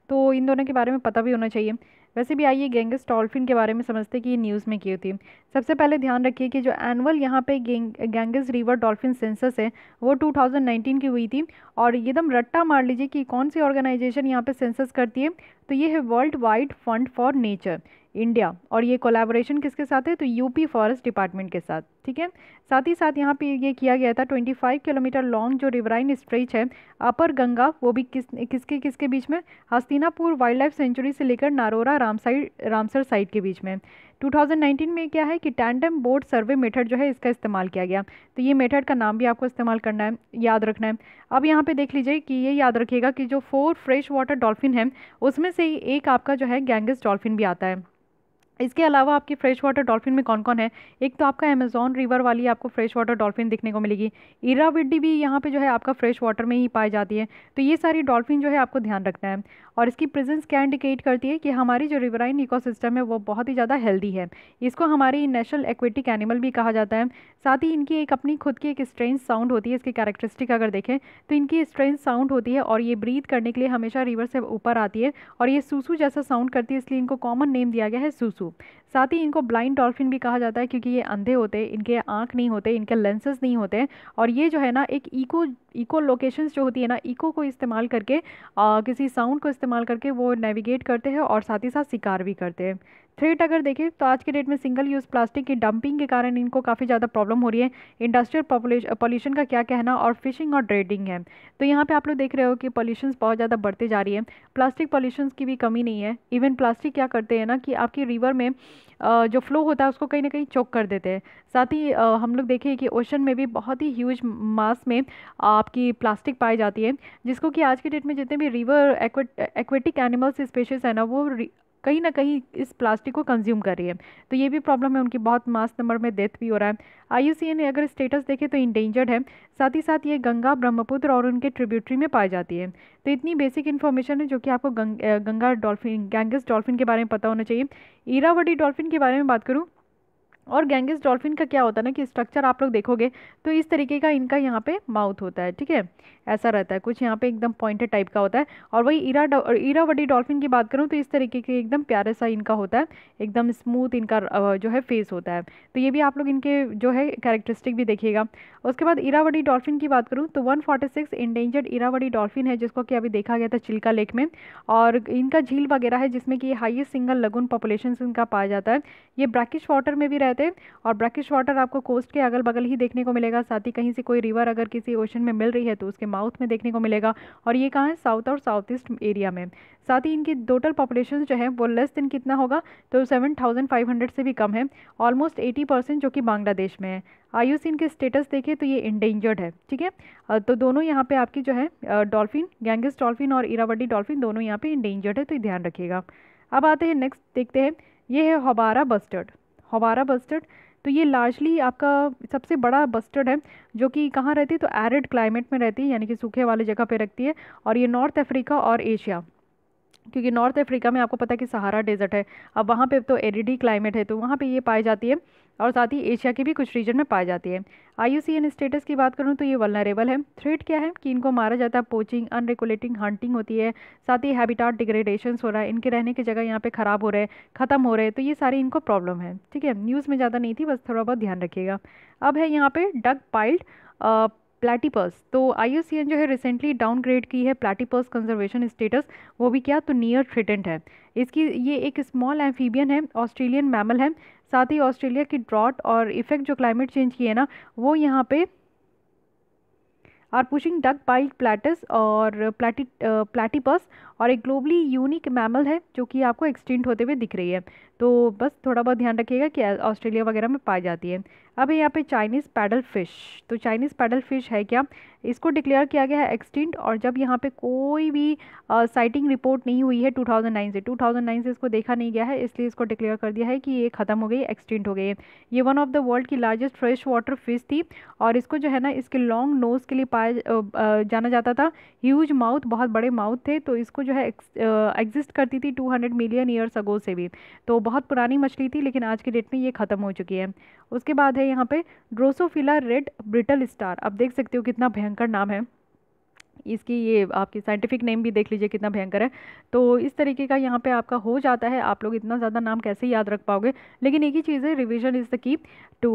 तो इन दोनों के बारे में पता भी होना चाहिए वैसे भी आइए गेंगस डॉल्फिन के बारे में समझते कि ये न्यूज़ में क्यों थी सबसे पहले ध्यान रखिए कि जो एनुअल यहाँ पे गेंगस रिवर डॉल्फिन सेंसस है वो 2019 की हुई थी और एकदम रट्टा मार लीजिए कि कौन सी ऑर्गेनाइजेशन यहाँ पे सेंसस करती है तो ये है World Wide Fund for Nature India और ये कोलैबोरेशन किसके साथ है तो यूपी फॉरेस्ट डिपार्टमेंट के साथ ठीक है साथ ही साथ यहाँ पे ये किया गया था 25 किलोमीटर लॉन्ग जो रिवराइन स्ट्रेच है अपर गंगा वो भी किस किसके किसके बीच में हस्तिनापुर वाइल्ड लाइफ सेंचुरी से लेकर नारोरा रामसाइड रामसर साइड के बीच में 2019 में क्या है कि टैंडम बोर्ड सर्वे मेथड जो है इसका इस्तेमाल किया गया तो ये मेथड का नाम भी आपको इस्तेमाल करना है याद रखना है अब यहाँ पे देख लीजिए कि ये याद रखिएगा कि जो फोर फ्रेश वाटर डॉल्फिन है उसमें से ही एक आपका जो है गैंगस डॉल्फिन भी आता है इसके अलावा आपकी फ्रेश वाटर डॉल्फिन में कौन कौन है एक तो आपका अमेजोन रिवर वाली आपको फ्रेश वाटर डॉल्फिन देखने को मिलेगी इराविड्डी भी यहाँ पे जो है आपका फ्रेश वाटर में ही पाई जाती है तो ये सारी डॉल्फिन जो है आपको ध्यान रखना है और इसकी प्रेजेंस क्या इंडिकेट करती है कि हमारी जो रिवराइन इकोसिस्टम है वो बहुत ही ज़्यादा हेल्दी है इसको हमारी नेशनल एक्वेटिक एनिमल भी कहा जाता है साथ ही इनकी एक अपनी खुद की एक स्ट्रेंज साउंड होती है इसकी कैरेक्टरिस्टिक अगर देखें तो इनकी स्ट्रेंज साउंड होती है और ये ब्रीथ करने के लिए हमेशा रिवर से ऊपर आती है और ये सूसू जैसा साउंड करती है इसलिए इनको कॉमन नेम दिया गया है सूसू साथ ही इनको ब्लाइंड डॉल्फिन भी कहा जाता है क्योंकि ये अंधे होते हैं इनके आँख नहीं होते इनके लेंसेज नहीं होते और ये जो है ना एक इको इको लोकेशंस जो होती है ना इको को इस्तेमाल करके आ, किसी साउंड को इस्तेमाल करके वो नेविगेट करते हैं और साथ ही साथ शिकार भी करते हैं थ्रेट अगर देखें तो आज के डेट में सिंगल यूज़ प्लास्टिक की डंपिंग के कारण इनको काफ़ी ज़्यादा प्रॉब्लम हो रही है इंडस्ट्रियल पॉल्यूशन का क्या कहना और फिशिंग और ट्रेडिंग है तो यहाँ पे आप लोग देख रहे हो कि पॉल्यूशन बहुत ज़्यादा बढ़ते जा रही है प्लास्टिक पॉल्यूशन की भी कमी नहीं है इवन प्लास्टिक क्या करते हैं ना कि आपके रिवर में जो फ्लो होता है उसको कहीं ना कहीं चोक कर देते हैं साथ ही हम लोग देखें कि ओशन में भी बहुत ही ह्यूज मास में आपकी प्लास्टिक पाई जाती है जिसको कि आज के डेट में जितने भी रिवर एक्वेटिक एनिमल्स स्पेशस है ना वो कहीं ना कहीं इस प्लास्टिक को कंज्यूम कर रही है तो ये भी प्रॉब्लम है उनकी बहुत मास नंबर में डेथ भी हो रहा है आई ने अगर स्टेटस देखें तो इंडेंजर्ड है साथ ही साथ ये गंगा ब्रह्मपुत्र और उनके ट्रिब्यूटरी में पाई जाती है तो इतनी बेसिक इन्फॉर्मेशन है जो कि आपको गंग, गंगा डॉल्फिन गैंगस डॉल्फिन के बारे में पता होना चाहिए ईरावटी डॉल्फिन के बारे में बात करूँ और गैंगिस डॉल्फिन का क्या होता है ना कि स्ट्रक्चर आप लोग देखोगे तो इस तरीके का इनका यहाँ पे माउथ होता है ठीक है ऐसा रहता है कुछ यहाँ पे एकदम पॉइंटेड टाइप का होता है और वही इरा इरावडी वडी डॉल्फिन की बात करूँ तो इस तरीके के एकदम प्यारे सा इनका होता है एकदम स्मूथ इनका जो है फेस होता है तो ये भी आप लोग इनके जो है कैरेक्टरिस्टिक भी देखिएगा उसके बाद इरावडी डॉल्फिन की बात करूँ तो one forty six endangered Irrawaddy dolphin है जिसको कि अभी देखा गया था चिल्का लेक में और इनका झील वगैरह है जिसमें कि हाइएस्ट सिंगल लगून पॉपुलेशन इनका पाया जाता है ये ब्रैकिश वाटर में भी रहता रहते और ब्रैकिश वाटर आपको कोस्ट के अगल बगल ही देखने को मिलेगा साथ ही कहीं से कोई रिवर अगर किसी ओशन में मिल रही है तो उसके माउथ में देखने को मिलेगा और ये कहाँ है साउथ और साउथ ईस्ट एरिया में साथ ही इनकी टोटल पॉपुलेशन जो है वो लेस दिन कितना होगा तो सेवन थाउजेंड फाइव हंड्रेड से भी कम है ऑलमोस्ट एटी परसेंट जो कि बांग्लादेश में है आयुष इनके स्टेटस देखें तो ये इंडेंजर्ड है ठीक है तो दोनों यहाँ पे आपकी जो है डॉल्फिन गैंगस डॉल्फिन और इरावडी डॉल्फिन दोनों यहाँ पे इंडेंजर्ड है तो ध्यान रखिएगा अब आते हैं नेक्स्ट देखते हैं ये है हबारा बस्टर्ड हवारा बस्टर्ड तो ये लार्जली आपका सबसे बड़ा बस्टर्ड है जो कि कहाँ रहती है तो एरिड क्लाइमेट में रहती है यानी कि सूखे वाले जगह पे रखती है और ये नॉर्थ अफ्रीका और एशिया क्योंकि नॉर्थ अफ्रीका में आपको पता है कि सहारा डेजर्ट है अब वहाँ पे तो एरिडी क्लाइमेट है तो वहाँ पे ये पाई जाती है और साथ ही एशिया के भी कुछ रीजन में पाई जाती है आई स्टेटस की बात करूँ तो ये वलनरेबल है थ्रेट क्या है कि इनको मारा जाता है पोचिंग अनरेगुलेटिंग हंटिंग होती है साथ ही हैबिटाट डिग्रेडेशन हो रहा है इनके रहने की जगह यहाँ पे ख़राब हो रहे हैं ख़त्म हो रहे हैं तो ये सारी इनको प्रॉब्लम है ठीक है न्यूज़ में ज़्यादा नहीं थी बस थोड़ा बहुत ध्यान रखिएगा अब है यहाँ पर डग पाइल्ड प्लेटिपस तो आई जो है रिसेंटली डाउनग्रेड की है प्लेटिपस कंजर्वेशन स्टेटस वो भी क्या तो नियर थ्रिटेंट है इसकी ये एक स्मॉल एम्फीबियन है ऑस्ट्रेलियन मैमल है साथ ही ऑस्ट्रेलिया की ड्रॉट और इफेक्ट जो क्लाइमेट चेंज की है ना वो यहाँ पे are pushing duck billed platypus और प्लेटी प्लेटिपस uh, और एक ग्लोबली यूनिक मैमल है जो कि आपको एक्सटिंट होते हुए दिख रही है तो बस थोड़ा बहुत ध्यान रखिएगा कि ऑस्ट्रेलिया वगैरह में पाई जाती है अब यहाँ पे चाइनीज़ पैडल फिश तो चाइनीज़ पैडल फिश है क्या इसको डिक्लेयर किया गया है एक्सटिंट और जब यहाँ पे कोई भी साइटिंग रिपोर्ट नहीं हुई है 2009 से 2009 से इसको देखा नहीं गया है इसलिए इसको डिक्लेयर कर दिया है कि ये ख़त्म हो गई एक्सटिंट हो गई है ये वन ऑफ द वर्ल्ड की लार्जेस्ट फ्रेश वाटर फिश थी और इसको जो है ना इसके लॉन्ग नोज़ के लिए पाया जाना जाता था ह्यूज माउथ बहुत बड़े माउथ थे तो इसको जो है एग्जिस्ट करती थी टू मिलियन ईयर्स अगो से भी तो बहुत पुरानी मछली थी लेकिन आज के डेट में ये ख़त्म हो चुकी है उसके बाद है यहाँ पे ड्रोसोफिला रेड ब्रिटल स्टार आप देख सकते हो कितना भयंकर नाम है इसकी ये आपकी साइंटिफिक नेम भी देख लीजिए कितना भयंकर है तो इस तरीके का यहाँ पे आपका हो जाता है आप लोग इतना ज़्यादा नाम कैसे याद रख पाओगे लेकिन एक ही चीज़ है revision is the key to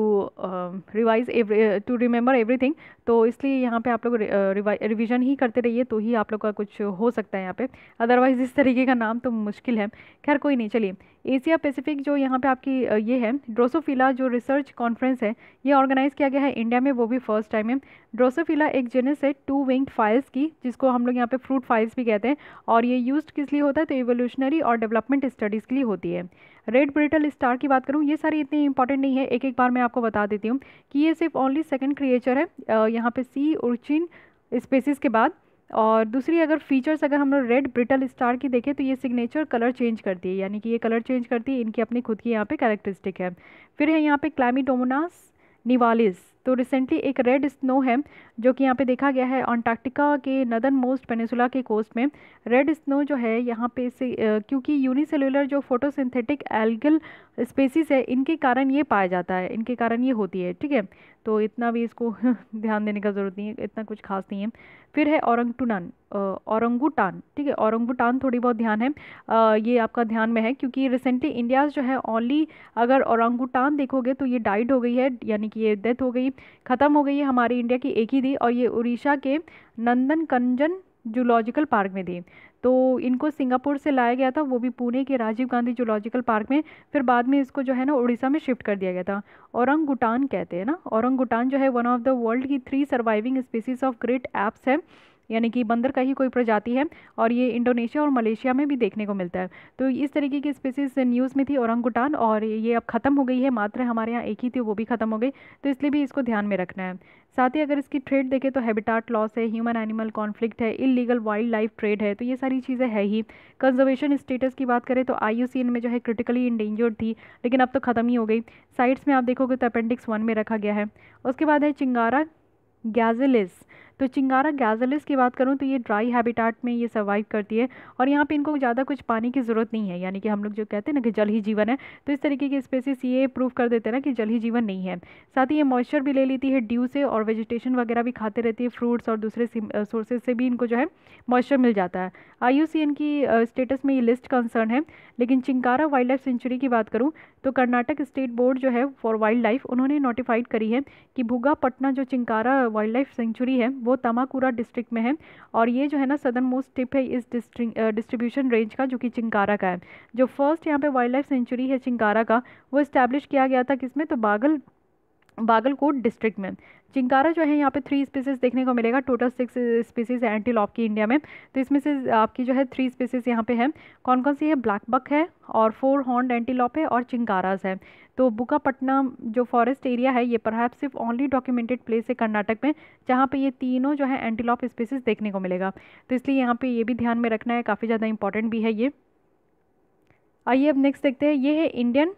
revise every to remember everything तो इसलिए यहाँ पे आप लोग रिविजन uh, ही करते रहिए तो ही आप लोग का कुछ हो सकता है यहाँ पर अदरवाइज़ इस तरीके का नाम तो मुश्किल है खैर कोई नहीं चलिए एशिया पैसिफिक जो यहाँ पे आपकी ये है ड्रोसोफिला जो रिसर्च कॉन्फ्रेंस है ये ऑर्गेनाइज़ किया गया है इंडिया में वो भी फर्स्ट टाइम है ड्रोसोफिला एक जेनस है टू विंग्ड फाइल्स की जिसको हम लोग यहाँ पे फ्रूट फाइल्स भी कहते हैं और ये यूज किस लिए होता है तो एवोल्यूशनरी और डेवलपमेंट स्टडीज़ के लिए होती है रेड ब्रिटल स्टार की बात करूँ ये सारी इतनी इंपॉर्टेंट नहीं है एक एक बार मैं आपको बता देती हूँ कि ये सिर्फ ओनली सेकेंड क्रिएचर है यहाँ पर सी उर्चिन स्पेसिस के बाद और दूसरी अगर फीचर्स अगर हम लोग रेड ब्रिटल स्टार की देखें तो ये सिग्नेचर कलर चेंज करती है यानी कि ये कलर चेंज करती है इनकी अपनी खुद की यहाँ पे कैरेक्टरिस्टिक है फिर है यहाँ पे क्लाइमिटोमोनास निवालिस तो रिसेंटली एक रेड स्नो है जो कि यहाँ पे देखा गया है अंटार्कटिका के नदन मोस्ट पेनिसुला के कोस्ट में रेड स्नो जो है यहाँ पे से क्योंकि यूनिसेलुलर जो फोटोसिंथेटिक एल्गल स्पेसिस है इनके कारण ये पाया जाता है इनके कारण ये होती है ठीक है तो इतना भी इसको ध्यान देने का ज़रूरत नहीं है इतना कुछ खास नहीं है फिर है औरंगटुनान औरंगुटान ठीक है औरंगुटान थोड़ी बहुत ध्यान है आ, ये आपका ध्यान में है क्योंकि रिसेंटली इंडिया जो है ओनली अगर औरंगुटान देखोगे तो ये डाइड हो गई है यानी कि ये डेथ हो गई ख़त्म हो गई है हमारे इंडिया की एक ही दी और ये उड़ीसा के नंदन कंजन जूलॉजिकल पार्क में दी तो इनको सिंगापुर से लाया गया था वो भी पुणे के राजीव गांधी जूलॉजिकल पार्क में फिर बाद में इसको जो है ना उड़ीसा में शिफ्ट कर दिया गया था औरंगुटान कहते हैं ना औरंगुटान जो है वन ऑफ द वर्ल्ड की three surviving species of great apes है यानी कि बंदर का ही कोई प्रजाति है और ये इंडोनेशिया और मलेशिया में भी देखने को मिलता है तो इस तरीके की स्पीसीज न्यूज़ में थी औरंगुटान और ये अब ख़त्म हो गई है मात्र हमारे यहाँ एक ही थी वो भी ख़त्म हो गई तो इसलिए भी इसको ध्यान में रखना है साथ ही अगर इसकी ट्रेड देखें तो हैबिटाट लॉस है ह्यूमन एनिमल कॉन्फ्लिक्ट है इलीगल वाइल्ड लाइफ ट्रेड है तो ये सारी चीज़ें है ही कंजर्वेशन स्टेटस की बात करें तो आई में जो है क्रिटिकली इंडेंजर्ड थी लेकिन अब तो ख़त्म ही हो गई साइट्स में आप देखोगे तो अपेंडिक्स वन में रखा गया है उसके बाद है चिंगारा गैजलिस तो चिंगारा गैजलिस की बात करूँ तो ये ड्राई हैबिटाट में ये सर्वाइव करती है और यहाँ पर इनको ज़्यादा कुछ पानी की ज़रूरत नहीं है यानी कि हम लोग जो कहते हैं ना कि जल ही जीवन है तो इस तरीके की स्पेसिस ये प्रूव कर देते हैं ना कि जल ही जीवन नहीं है साथ ही ये मॉइस्चर भी ले लेती है ड्यू से और वेजिटेशन वगैरह भी खाते रहती है फ्रूट्स और दूसरे सोर्सेज से भी इनको जो है मॉइस्चर मिल जाता है आई की स्टेटस में ये लिस्ट कंसर्न है लेकिन चिंकारा वाइल्ड लाइफ सेंचुरी की बात करूँ तो कर्नाटक स्टेट बोर्ड जो है फॉर वाइल्ड लाइफ उन्होंने नोटिफाइड करी है कि भूगा पटना जो चिंकारा वाइल्ड लाइफ सेंचुरी है वो तमाकुरा डिस्ट्रिक्ट में है और ये जो है ना सदर मोस्ट टिप है इस डिस्ट्रीब्यूशन रेंज का जो कि चिंगारा का है जो फर्स्ट यहाँ पे वाइल्ड लाइफ सेंचुरी है चिंगारा का वो इस्टेब्लिश किया गया था किसमें तो बागल बागलकोट डिस्ट्रिक्ट में चिंकारा जो है यहाँ पे थ्री स्पीसीज़ देखने को मिलेगा टोटल सिक्स स्पीसीज़ है एंटीलॉप की इंडिया में तो इसमें से uh, आपकी जो है थ्री स्पीसीज़ यहाँ पे है कौन कौन सी है ब्लैक बक है और फोर हॉर्न एंटीलॉप है और चिंकाराज है तो बुकापट्टनम जो फॉरेस्ट एरिया है ये परहैप सिर्फ ओनली डॉक्यूमेंटेड प्लेस है कर्नाटक में जहाँ पे ये तीनों जो है एंटीलॉप स्पीसीज़ देखने को मिलेगा तो इसलिए यहाँ पर ये भी ध्यान में रखना है काफ़ी ज़्यादा इंपॉर्टेंट भी है ये आइए अब नेक्स्ट देखते हैं ये है इंडियन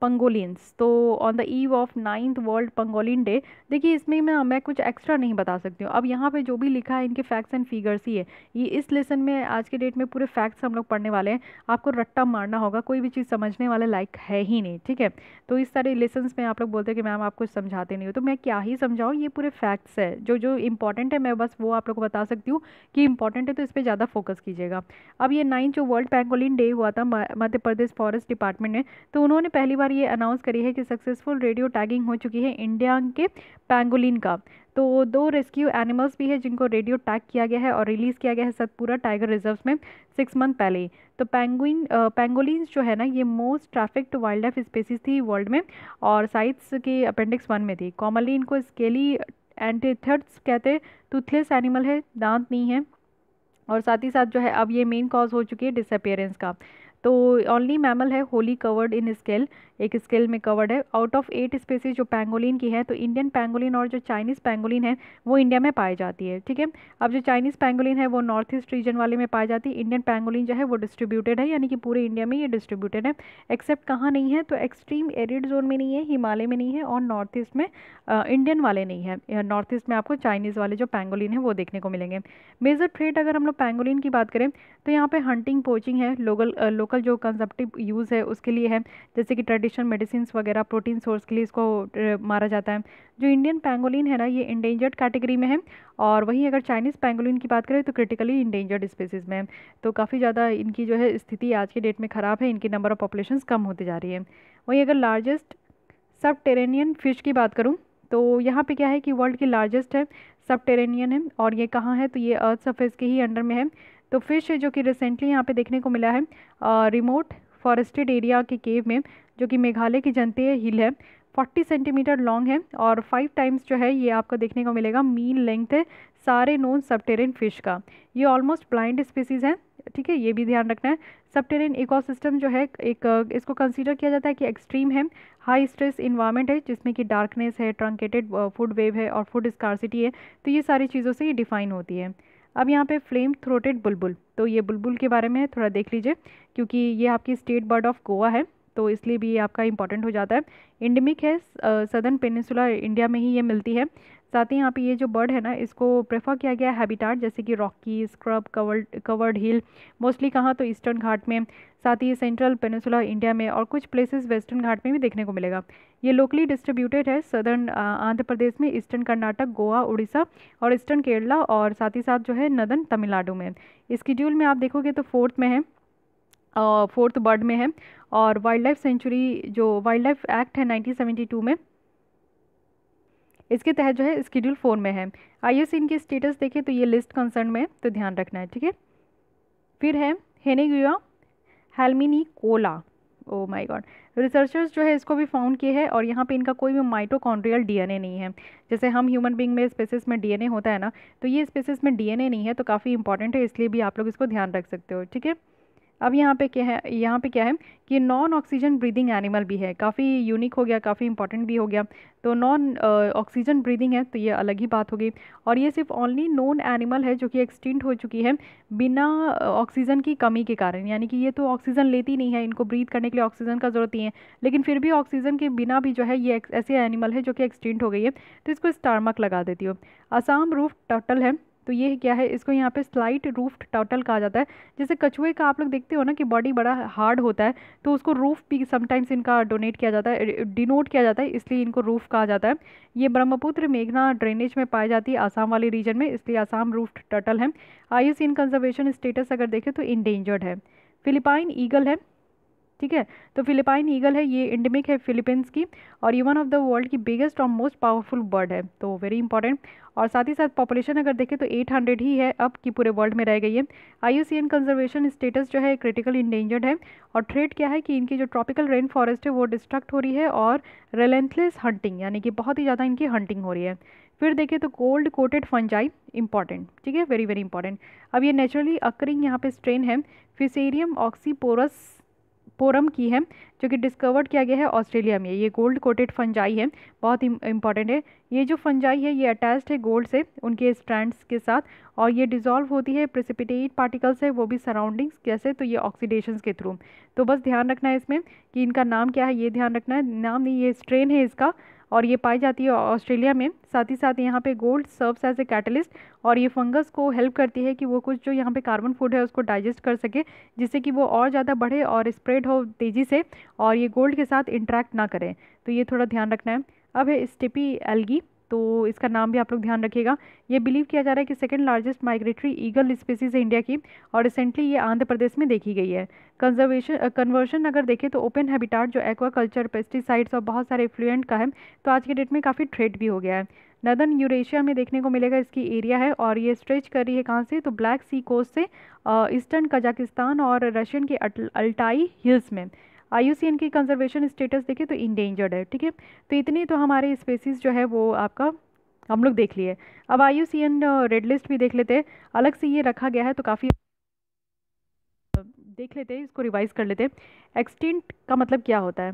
पंगोलियंस तो on the eve of ninth world pangolin day देखिए इसमें मैं मैं कुछ एक्स्ट्रा नहीं बता सकती हूँ अब यहाँ पे जो भी लिखा है इनके फैक्ट्स एंड फिगर्स ही है ये इस लेसन में आज के डेट में पूरे फैक्ट्स हम लोग पढ़ने वाले हैं आपको रट्टा मारना होगा कोई भी चीज़ समझने वाले लाइक है ही नहीं ठीक है तो इस सारे लेसन्स में आप लोग बोलते हैं कि मैम आप कुछ समझाते नहीं हो तो मैं क्या ही समझाऊँ ये पूरे फैक्ट्स है जो जो इंपॉर्टेंट है मैं बस वो आप लोग को बता सकती हूँ कि इंपॉर्टेंट है तो इस पर ज़्यादा फोकस कीजिएगा अब ये नाइन्थ जो वर्ल्ड पेंगोलिन डे हुआ था मध्य प्रदेश फॉरेस्ट डिपार्टमेंट ने तो उन्होंने पहली बार बार ये अनाउंस करी है कि सक्सेसफुल रेडियो टैगिंग हो चुकी है इंडिया के पैंगोलिन का तो दो रेस्क्यू एनिमल्स भी है जिनको रेडियो टैग किया गया है और रिलीज़ किया गया है सतपुरा टाइगर रिजर्व में सिक्स मंथ पहले ही तो पैंगुइन पैंगोलिन जो है ना ये most trafficked wildlife species थी वर्ल्ड में और साइट्स के अपेंडिक्स वन में थी कॉमनली इनको स्केली एंटीथर्ड्स कहते टूथलेस एनिमल है दांत नहीं है और साथ ही साथ जो है अब ये मेन कॉज हो चुकी है डिसअपेयरेंस का तो ओनली मैमल है होली कवर्ड इन स्केल एक स्केल में कवर्ड है आउट ऑफ एट स्पेसीज जो पैंगोलिन की है तो इंडियन पैंगोलिन और जो चाइनीज़ पैंगोलिन है वो इंडिया में पाई जाती है ठीक है अब जो चाइनीज़ पैंगोलिन है वो नॉर्थ ईस्ट रीजन वाले में पाई जाती है इंडियन पैंगोलिन जो है वो डिस्ट्रीब्यूटेड है यानी कि पूरे इंडिया में ये डिस्ट्रीब्यूटेड है एक्सेप्ट कहाँ नहीं है तो एक्सट्रीम एरिड जोन में नहीं है हिमालय में नहीं है और नॉर्थ ईस्ट में इंडियन वाले नहीं है नॉर्थ ईस्ट में आपको चाइनीज़ वाले जो पैंगोलिन है वो देखने को मिलेंगे मेजर ट्रेड अगर हम लोग पैंगोलिन की बात करें तो यहाँ पे हंटिंग पोचिंग है लोकल लोकल जो कंजप्टिव यूज़ है उसके लिए है जैसे कि एडिशन मेडिसिन वगैरह प्रोटीन सोर्स के लिए इसको मारा जाता है जो इंडियन पैंगोलिन है ना ये इंडेंजर्ड कैटेगरी में है और वहीं अगर चाइनीज़ पैंगोलिन की बात करें तो क्रिटिकली इंडेंजर्ड स्पेसिस में है तो काफ़ी ज़्यादा इनकी जो है स्थिति आज के डेट में ख़राब है इनकी नंबर ऑफ़ पॉपुलेशन कम होती जा रही है वहीं अगर लार्जेस्ट सब टेरेनियन फ़िश की बात करूँ तो यहाँ पे क्या है कि वर्ल्ड की लार्जेस्ट है सब टेरेनियन है और ये कहाँ है तो ये अर्थ सरफेस के ही अंडर में है तो फिश जो कि रिसेंटली यहाँ पे देखने को मिला है रिमोट फॉरेस्टेड एरिया के केव में जो कि मेघालय की जनतीय हिल है 40 सेंटीमीटर लॉन्ग है और फाइव टाइम्स जो है ये आपको देखने को मिलेगा मीन लेंथ है सारे नॉन सबटेरियन फिश का ये ऑलमोस्ट ब्लाइंड स्पीसीज़ हैं ठीक है ये भी ध्यान रखना है सबटेरियन इकोसिस्टम जो है एक इसको कंसीडर किया जाता है कि एक्सट्रीम है हाई स्ट्रेस इन्वायरमेंट है जिसमें कि डार्कनेस है ट्रंकेटेड फूड वेव है और फूड स्कारसिटी है तो ये सारी चीज़ों से ये डिफाइन होती है अब यहाँ पे फ्लेम थ्रोटेड बुलबुल तो ये बुलबुल के बारे में थोड़ा देख लीजिए क्योंकि ये आपकी स्टेट बर्ड ऑफ गोवा है तो इसलिए भी ये आपका इंपॉर्टेंट हो जाता है इंडमिक है सदर्न पेनिसुला इंडिया में ही ये मिलती है साथ ही यहाँ पे ये जो बर्ड है ना इसको प्रेफर किया गया है हैबिटाट जैसे कि rocky scrub covered covered hill mostly कहाँ तो ईस्टर्न घाट में साथ ही सेंट्रल पेनिसुला इंडिया में और कुछ प्लेसेस वेस्टर्न घाट में भी देखने को मिलेगा ये लोकली डिस्ट्रीब्यूटेड है सदर्न आंध्र प्रदेश में ईस्टर्न कर्नाटक गोवा उड़ीसा और ईस्टर्न केरला और साथ ही साथ जो है नदन तमिलनाडु में स्कीड्यूल में आप देखोगे तो फोर्थ में है फोर्थ बर्ड में है और वाइल्ड लाइफ सेंचुरी जो वाइल्ड लाइफ एक्ट है 1972 में इसके तहत जो है स्केड्यूल फोर में है आइए इनकी स्टेटस देखें तो ये लिस्ट कंसर्न में तो ध्यान रखना है ठीक है फिर है हेनेगुआ हेलमिनी कोला ओ माय गॉड रिसर्चर्स जो है इसको भी फाउंड किए हैं और यहाँ पे इनका कोई भी माइटोकॉन्ड्रियल डीएनए नहीं है जैसे हम ह्यूमन बींग में स्पेसिस में डीएनए होता है ना तो ये स्पेसिस में डीएनए नहीं है तो काफ़ी इंपॉर्टेंट है इसलिए भी आप लोग इसको ध्यान रख सकते हो ठीक है अब यहाँ पे क्या है यहाँ पे क्या है कि नॉन ऑक्सीजन ब्रीदिंग एनिमल भी है काफ़ी यूनिक हो गया काफ़ी इंपॉर्टेंट भी हो गया तो नॉन ऑक्सीजन ब्रीदिंग है तो ये अलग ही बात होगी और ये सिर्फ ओनली नॉन एनिमल है जो कि एक्सटिंट हो चुकी है बिना ऑक्सीजन की कमी के कारण यानी कि ये तो ऑक्सीजन लेती नहीं है इनको ब्रीद करने के लिए ऑक्सीजन का ज़रूरत नहीं है लेकिन फिर भी ऑक्सीजन के बिना भी जो है ये ऐसे एनिमल है जो कि एक्सटिंट हो गई है तो इसको स्टारमक लगा देती हो आसाम रूफ टर्टल है तो ये क्या है इसको यहाँ पे स्लाइट रूफ्ड टर्टल कहा जाता है जैसे कछुए का आप लोग देखते हो ना कि बॉडी बड़ा हार्ड होता है तो उसको रूफ भी समटाइम्स इनका डोनेट किया जाता है डिनोट किया जाता है इसलिए इनको रूफ कहा जाता है ये ब्रह्मपुत्र मेघना ड्रेनेज में पाई जाती है आसाम वाले रीजन में इसलिए आसाम रूफ टर्टल है आई इन कंजर्वेशन स्टेटस अगर देखें तो इनडेंजर्ड है फिलिपाइन ईगल है ठीक है तो फिलिपाइन ईगल है ये इंडमिक है फिलीपींस की और ये वन ऑफ द वर्ल्ड की बिगेस्ट और मोस्ट पावरफुल बर्ड है तो वेरी इंपॉर्टेंट और साथ ही साथ पॉपुलेशन अगर देखें तो 800 ही है अब की पूरे वर्ल्ड में रह गई है आई कंजर्वेशन स्टेटस जो है क्रिटिकल इंडेंजर्ड है और ट्रेड क्या है कि इनकी जो ट्रॉपिकल रेन फॉरेस्ट है वो डिस्ट्रक्ट हो रही है और रिलेंथलेस हंटिंग यानी कि बहुत ही ज़्यादा इनकी हंटिंग हो रही है फिर देखें तो गोल्ड कोटेड फंजाई इंपॉर्टेंट ठीक है वेरी वेरी इंपॉर्टेंट अब ये नेचुरली अकरिंग यहाँ पे स्ट्रेन है फिसेरियम ऑक्सीपोरस पोरम की है जो कि डिस्कवर्ड किया गया है ऑस्ट्रेलिया में ये गोल्ड कोटेड फंजाई है बहुत ही इंपॉर्टेंट है ये जो फंजाई है ये अटैच्ड है गोल्ड से उनके स्ट्रैंड्स के साथ और ये डिजॉल्व होती है प्रेसिपिटेट पार्टिकल्स है वो भी सराउंडिंग्स कैसे तो ये ऑक्सीडेशन के थ्रू तो बस ध्यान रखना है इसमें कि इनका नाम क्या है ये ध्यान रखना है नाम नहीं ये स्ट्रेन है इसका और ये पाई जाती है ऑस्ट्रेलिया में साथ ही साथ यहाँ पे gold serves as a catalyst और ये फंगस को हेल्प करती है कि वो कुछ जो यहाँ पे कार्बन फूड है उसको डाइजेस्ट कर सके जिससे कि वो और ज़्यादा बढ़े और स्प्रेड हो तेज़ी से और ये गोल्ड के साथ इंट्रैक्ट ना करें तो ये थोड़ा ध्यान रखना है अब है स्टिपी एल्गी तो इसका नाम भी आप लोग ध्यान रखिएगा ये बिलीव किया जा रहा है कि second largest migratory eagle species है इंडिया की और रिसेंटली ये आंध्र प्रदेश में देखी गई है कंजर्वेशन कन्वर्शन अगर देखें तो ओपन हैबिटाट जो एक्वाकल्चर पेस्टिसाइड्स और बहुत सारे फ्लूएंट का है तो आज के डेट में काफ़ी ट्रेड भी हो गया है नदर्न यूरेशिया में देखने को मिलेगा इसकी एरिया है और ये स्ट्रेच कर रही है कहाँ से तो ब्लैक सी कोस्ट से ईस्टर्न कजाकिस्तान और रशियन के अल्टाई हिल्स में आई की कंजर्वेशन स्टेटस देखिए तो इंडेंजर्ड है ठीक है तो इतनी तो हमारे स्पेसीज़ जो है वो आपका हम लोग देख लिए अब आई रेड लिस्ट भी देख लेते हैं अलग से ये रखा गया है तो काफ़ी देख लेते हैं इसको रिवाइज़ कर लेते हैं एक्सटेंट का मतलब क्या होता है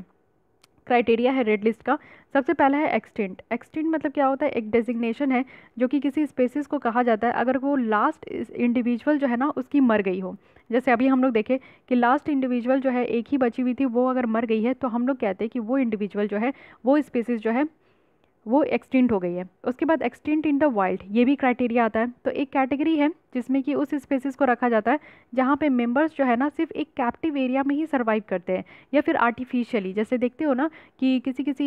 क्राइटेरिया है रेड लिस्ट का सबसे पहला है एक्सटेंट एक्सटेंट मतलब क्या होता है एक डेजिग्नेशन है जो कि किसी स्पेसिस को कहा जाता है अगर वो लास्ट इंडिविजुअल जो है ना उसकी मर गई हो जैसे अभी हम लोग देखें कि लास्ट इंडिविजुअल जो है एक ही बची हुई थी वो अगर मर गई है तो हम लोग कहते हैं कि वो इंडिविजुअल जो है वो स्पेसिस जो है वो एक्सटिंट हो गई है उसके बाद एक्सटिंट इन द वाइल्ड ये भी क्राइटेरिया आता है तो एक कैटेगरी है जिसमें कि उस स्पेसिस को रखा जाता है जहाँ पे मेंबर्स जो है ना सिर्फ एक कैप्टिव एरिया में ही सर्वाइव करते हैं या फिर आर्टिफिशियली जैसे देखते हो ना कि किसी किसी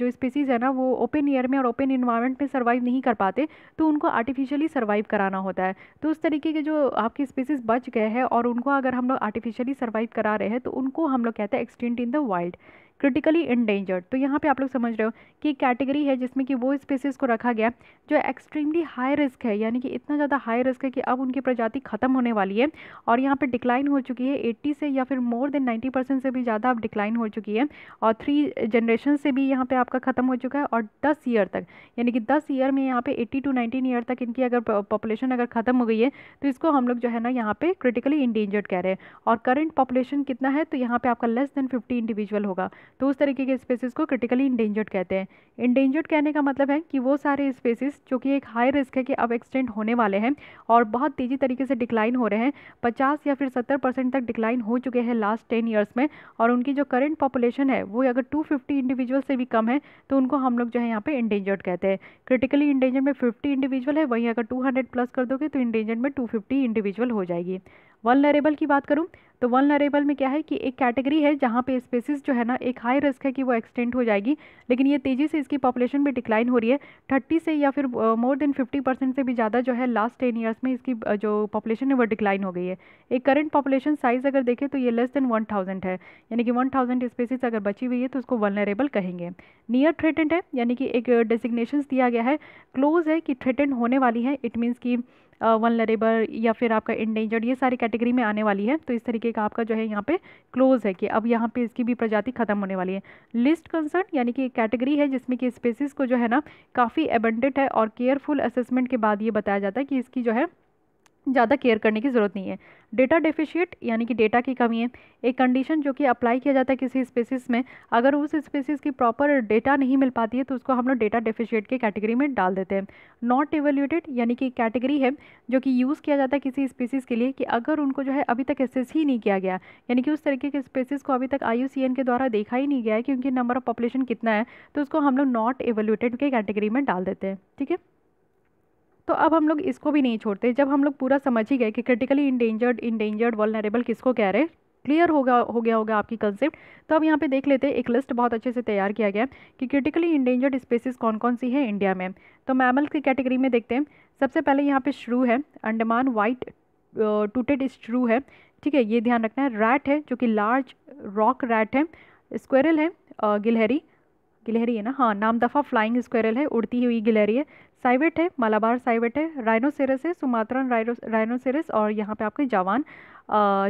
जो स्पेसीज़ है ना वो ओपन एयर में और ओपन इन्वायरमेंट में सर्वाइव नहीं कर पाते तो उनको आर्टिफिशियली सर्वाइव कराना होता है तो उस तरीके के जो आपके स्पेसिस बच गए हैं और उनको अगर हम लोग आर्टिफिशियली सर्वाइव करा रहे हैं तो उनको हम लोग कहते हैं extinct in the wild critically endangered तो यहाँ पे आप लोग समझ रहे हो कि कैटेगरी है जिसमें कि वो स्पीसीज को रखा गया जो एक्सट्रीमली हाई रिस्क है यानी कि इतना ज़्यादा हाई रिस्क है कि अब उनकी प्रजाति ख़त्म होने वाली है और यहाँ पर डिक्लाइन हो चुकी है एट्टी से या फिर मोर देन नाइन्टी परसेंट से भी ज़्यादा अब डिक्लाइन हो चुकी है और थ्री जनरेशन से भी यहाँ पर आपका ख़त्म हो चुका है और दस ईयर तक यानी कि दस ईयर में यहाँ पर एट्टी टू नाइनटीन ईयर तक इनकी अगर पॉपुलेशन अगर ख़त्म हो गई है तो इसको हम लोग जो है ना यहाँ पर क्रिटिकली इंडेंजर्ड कह रहे हैं और करंट पॉपुलेशन कितना है तो यहाँ पे आपका लेस देन फिफ्टी इंडिविजुअल होगा तो उस तरीके के स्पेसिस को क्रिटिकली इंडेंजर्ड कहते हैं इंडेंजर्ड कहने का मतलब है कि वो सारे स्पेसिस जो कि एक हाई रिस्क है कि अब एक्सटेंड होने वाले हैं और बहुत तेज़ी तरीके से डिक्लाइन हो रहे हैं पचास या फिर सत्तर परसेंट तक डिक्लाइन हो चुके हैं लास्ट टेन ईयर्स में और उनकी जो करेंट पॉपुलेशन है वो अगर टू फिफ्टी इंडिविजुअल से भी कम है तो उनको हम लोग जो है यहाँ पे इंडेंजर्ड कहते हैं क्रिटिकली इंडेंजर्ड में फिफ्टी इंडिविजुअल है वहीं अगर टू हंड्रेड प्लस कर दोगे तो इंडेंजर्ड में टू फिफ्टी इंडिविजुअल हो जाएगी वनरेबल की बात करूँ तो वनरेबल में क्या है कि एक कैटेगरी है जहाँ पे स्पेसिस जो है ना एक हाई रिस्क है कि वो एक्सटेंड हो जाएगी लेकिन ये तेज़ी से इसकी पॉपुलेशन भी डिक्लाइन हो रही है थर्टी से या फिर मोर देन फिफ्टी परसेंट से भी ज़्यादा जो है लास्ट टेन ईयर्स में इसकी जो पॉपुलेशन है वो डिक्लाइन हो गई है एक करंट पॉपुलेशन साइज़ अगर देखें तो ये लेस देन वन थाउजेंड है यानी कि वन थाउजेंड स्पेसिस अगर बची हुई है तो उसको वनरेबल कहेंगे नियर थ्रेटेंड है यानी कि एक डेसिग्नेशन दिया गया है क्लोज है कि थ्रेटेंड होने वाली है इट मीन्स की वन लरेबर या फिर आपका इंडेंजर्ड ये सारी कैटेगरी में आने वाली है तो इस तरीके का आपका जो है यहाँ पे क्लोज है कि अब यहाँ पे इसकी भी प्रजाति खत्म होने वाली है लिस्ट कंसर्न यानी कि कैटेगरी है जिसमें कि स्पेसिस को जो है ना काफ़ी एबेंडेंट है और केयरफुल असेसमेंट के बाद ये बताया जाता है कि इसकी जो है ज़्यादा केयर करने की ज़रूरत नहीं है डेटा डेफिशिएट यानी कि डेटा की कमी है एक कंडीशन जो कि अप्लाई किया जाता है किसी स्पेसिस में अगर उस स्पेसिस की प्रॉपर डेटा नहीं मिल पाती है तो उसको हम लोग डेटा डेफिशिएट के कैटेगरी में डाल देते हैं नॉट एवेल्यूटेड यानी कि कैटेगरी है जो कि यूज़ किया जाता है किसी स्पेसिस के लिए कि अगर उनको जो है अभी तक एसेस ही नहीं किया गया यानी कि उस तरीके के स्पेसिस को अभी तक आई के द्वारा देखा ही नहीं गया है कि उनकी नंबर ऑफ पॉपुलेशन कितना है तो उसको हम लोग नॉट एवेल्यूटेड के कैटेगरी में डाल देते हैं ठीक है तो अब हम लोग इसको भी नहीं छोड़ते जब हम लोग पूरा समझ ही गए कि क्रिटिकली इंडेंजर्ड इंडेंजर्ड वॉलरेबल किसको कह रहे हैं क्लियर होगा हो गया होगा आपकी कंसेप्ट तो अब यहाँ पे देख लेते हैं एक लिस्ट बहुत अच्छे से तैयार किया गया कि क्रिटिकली इंडेंजर्ड स्पेसिस कौन कौन सी है इंडिया में तो मैमल्स की कैटेगरी में देखते हैं सबसे पहले यहाँ पे श्रू है अंडमान वाइट टूटेड श्रू है ठीक है ये ध्यान रखना है रैट है जो कि लार्ज रॉक रैट है स्क्वेरल है गिलहरी गिलहरी है ना हाँ नाम दफ़ा फ्लाइंग स्क्वेरल है उड़ती हुई गिलहरी है साइवेट है मलाबार साइवेट है राइनोसेरस है सुमात्रन राइनोसेरस और यहाँ पे आपके जावान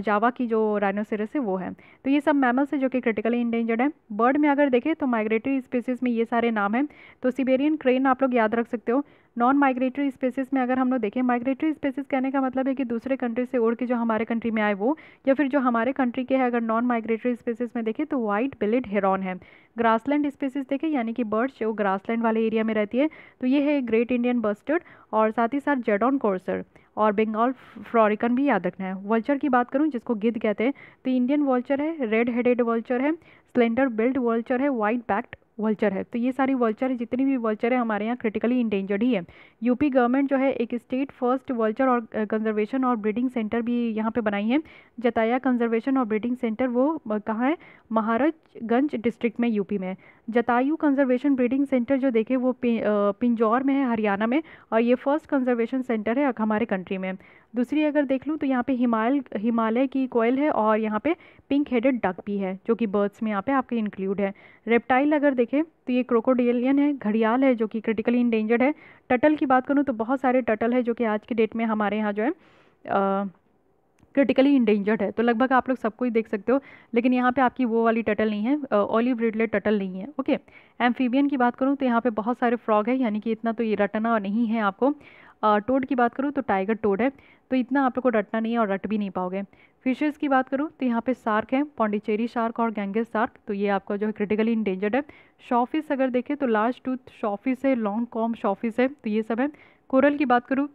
जावा की जो राइनोसेरस है वो है तो ये सब मैमल्स है जो कि क्रिटिकली इंडेंजर्ड है बर्ड में अगर देखें तो माइग्रेटरी स्पेसिस में ये सारे नाम हैं तो सिबेरियन क्रेन आप लोग याद रख सकते हो नॉन माइग्रेटरी स्पेसिस में अगर हम लोग देखें माइग्रेटरी स्पेसिस कहने का मतलब है कि दूसरे कंट्री से उड़ के जो हमारे कंट्री में आए वो या फिर जो हमारे कंट्री के हैं अगर नॉन माइग्रेटरी स्पेसिस में देखें तो वाइट बिलिड हेरॉन है ग्रासलैंड स्पेसिस देखें यानी कि बर्ड्स जो ग्रासलैंड वाले एरिया में रहती है तो ये है ग्रेट इंडियन बस्टर्ड और साथ ही साथ जेडॉन कोर्सर और बंगाल फ्रॉरिकन भी याद रखना है वल्चर की बात करूँ जिसको गिद्ध कहते हैं तो इंडियन वल्चर है रेड हेडेड वल्चर है स्लेंडर बिल्ड वल्चर है वाइट बैक्ड वल्चर है तो ये सारी वल्चर जितनी भी वल्चर है हमारे यहाँ क्रिटिकली इंडेंजर्ड ही है यूपी गवर्नमेंट जो है एक स्टेट फर्स्ट वल्चर और कंजर्वेशन और ब्रीडिंग सेंटर भी यहाँ पे बनाई है जताया कंजर्वेशन और ब्रीडिंग सेंटर वो कहाँ है महाराजगंज डिस्ट्रिक्ट में यूपी में जतायु कंजर्वेशन ब्रीडिंग सेंटर जो देखे वो पिंजौर में है हरियाणा में और ये फर्स्ट कंजर्वेशन सेंटर है हमारे कंट्री में दूसरी अगर देख लूँ तो यहाँ पे हिमाल हिमालय की कोयल है और यहाँ पे पिंक हेडेड डक भी है जो कि बर्ड्स में यहाँ पे आपके इंक्लूड है रेप्टाइल अगर देखें तो ये क्रोकोडिलियन है घड़ियाल है जो कि क्रिटिकली इंडेंजर्ड है टटल की बात करूँ तो बहुत सारे टटल है जो कि आज के डेट में हमारे यहाँ जो है आ, क्रिटिकली इंडेंजर्ड है तो लगभग आप लोग सबको ही देख सकते हो लेकिन यहाँ पे आपकी वो वाली टटल नहीं है ऑलिव रिडले टटल नहीं है ओके एम्फीबियन की बात करूँ तो यहाँ पे बहुत सारे फ्रॉग है यानी कि इतना तो ये रटना नहीं है आपको टोड की बात करूँ तो टाइगर टोड है तो इतना आप लोग को रटना नहीं है और रट भी नहीं पाओगे फिशेज़ की बात करूँ तो यहाँ पे सार्क है पौंडीचेरी शार्क और गैंगे सार्क तो ये आपका जो है क्रिटिकली इंडेंजर्ड है शॉफिस अगर देखें तो लार्ज टूथ शॉफिस है लॉन्ग कॉम शॉफिस है तो ये सब है कोरल की बात करूँ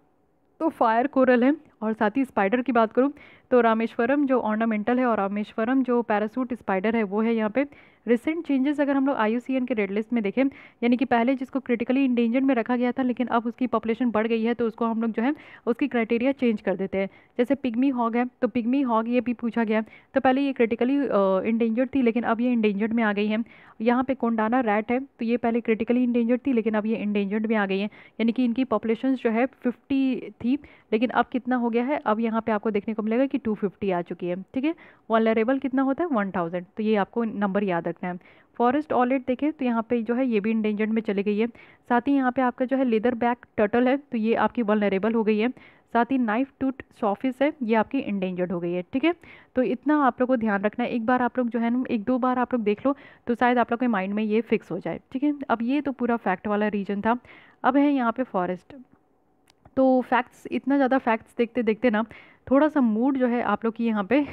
तो फायर कोरल है और साथ ही स्पाइडर की बात करूँ तो रामेश्वरम जो ऑर्नामेंटल है और रामेश्वरम जो पैरासूट स्पाइडर है वो है यहाँ पे रिसेंट चेंजेस अगर हम लोग आई के रेड लिस्ट में देखें यानी कि पहले जिसको क्रिटिकली इंडेंजर्ड में रखा गया था लेकिन अब उसकी पॉपुलेशन बढ़ गई है तो उसको हम लोग जो है उसकी क्राइटेरिया चेंज कर देते हैं जैसे पिगमी हॉग है तो पिगमी हॉग ये भी पूछा गया तो पहले ये क्रिटिकली इंडेंजर्ड थी लेकिन अब ये इंडेंजर्ड में आ गई है यहाँ पे कोंडाना रैट है तो ये पहले क्रिटिकली इंडेंजर्ड थी लेकिन अब ये इंडेंजर्ड में आ गई है यानी कि इनकी पॉपुलेशन जो है फिफ्टी थी लेकिन अब कितना हो गया है अब यहाँ पे आपको देखने को मिलेगा कि 250 आ चुकी है ठीक है वॉलरेबल कितना होता है 1000 तो ये आपको नंबर याद रखना है फॉरेस्ट ऑलेट देखें तो यहाँ पे जो है ये भी इंडेंजर्ड में चली गई है साथ ही यहाँ पे आपका जो है लेदर बैक टर्टल है तो ये आपकी वॉलरेबल हो गई है साथ ही नाइफ टूट सॉफिस है ये आपकी इंडेंजर्ड हो गई है ठीक है तो इतना आप लोग को ध्यान रखना है एक बार आप लोग जो है ना एक दो बार आप लोग देख लो तो शायद आप लोग के माइंड में ये फिक्स हो जाए ठीक है अब ये तो पूरा फैक्ट वाला रीजन था अब है यहाँ पे फॉरेस्ट तो फैक्ट्स इतना ज़्यादा फैक्ट्स देखते देखते ना थोड़ा सा मूड जो है आप लोग की यहाँ पे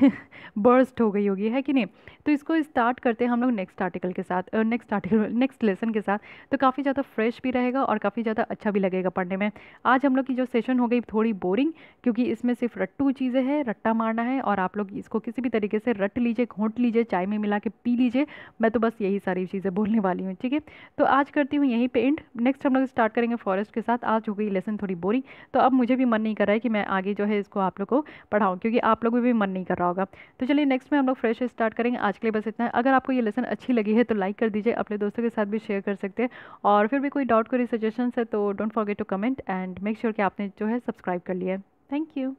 बर्स्ट हो गई होगी है कि नहीं तो इसको स्टार्ट करते हैं हम लोग नेक्स्ट आर्टिकल के साथ नेक्स्ट आर्टिकल नेक्स्ट लेसन के साथ तो काफ़ी ज़्यादा फ्रेश भी रहेगा और काफ़ी ज़्यादा अच्छा भी लगेगा पढ़ने में आज हम लोग की जो सेशन हो गई थोड़ी बोरिंग क्योंकि इसमें सिर्फ रट्टू चीज़ें हैं रट्टा मारना है और आप लोग इसको किसी भी तरीके से रट लीजिए घोंट लीजिए चाय में मिला के पी लीजिए मैं तो बस यही सारी चीज़ें बोलने वाली हूँ ठीक है तो आज करती हूँ यहीं पर एंड नेक्स्ट हम लोग स्टार्ट करेंगे फॉरेस्ट के साथ आज हो गई लेसन थोड़ी बोरिंग तो अब मुझे भी मन नहीं कर रहा है कि मैं आगे जो है इसको आप लोग को पढ़ाऊँ क्योंकि आप लोगों भी मन नहीं कर रहा होगा तो चलिए नेक्स्ट में हम लोग फ्रेश स्टार्ट करेंगे आज के लिए बस इतना है अगर आपको ये लेसन अच्छी लगी है तो लाइक कर दीजिए अपने दोस्तों के साथ भी शेयर कर सकते हैं और फिर भी कोई डाउट कोई सजेशन है तो don't forget to comment and make sure कि आपने जो है सब्सक्राइब कर लिया है थैंक यू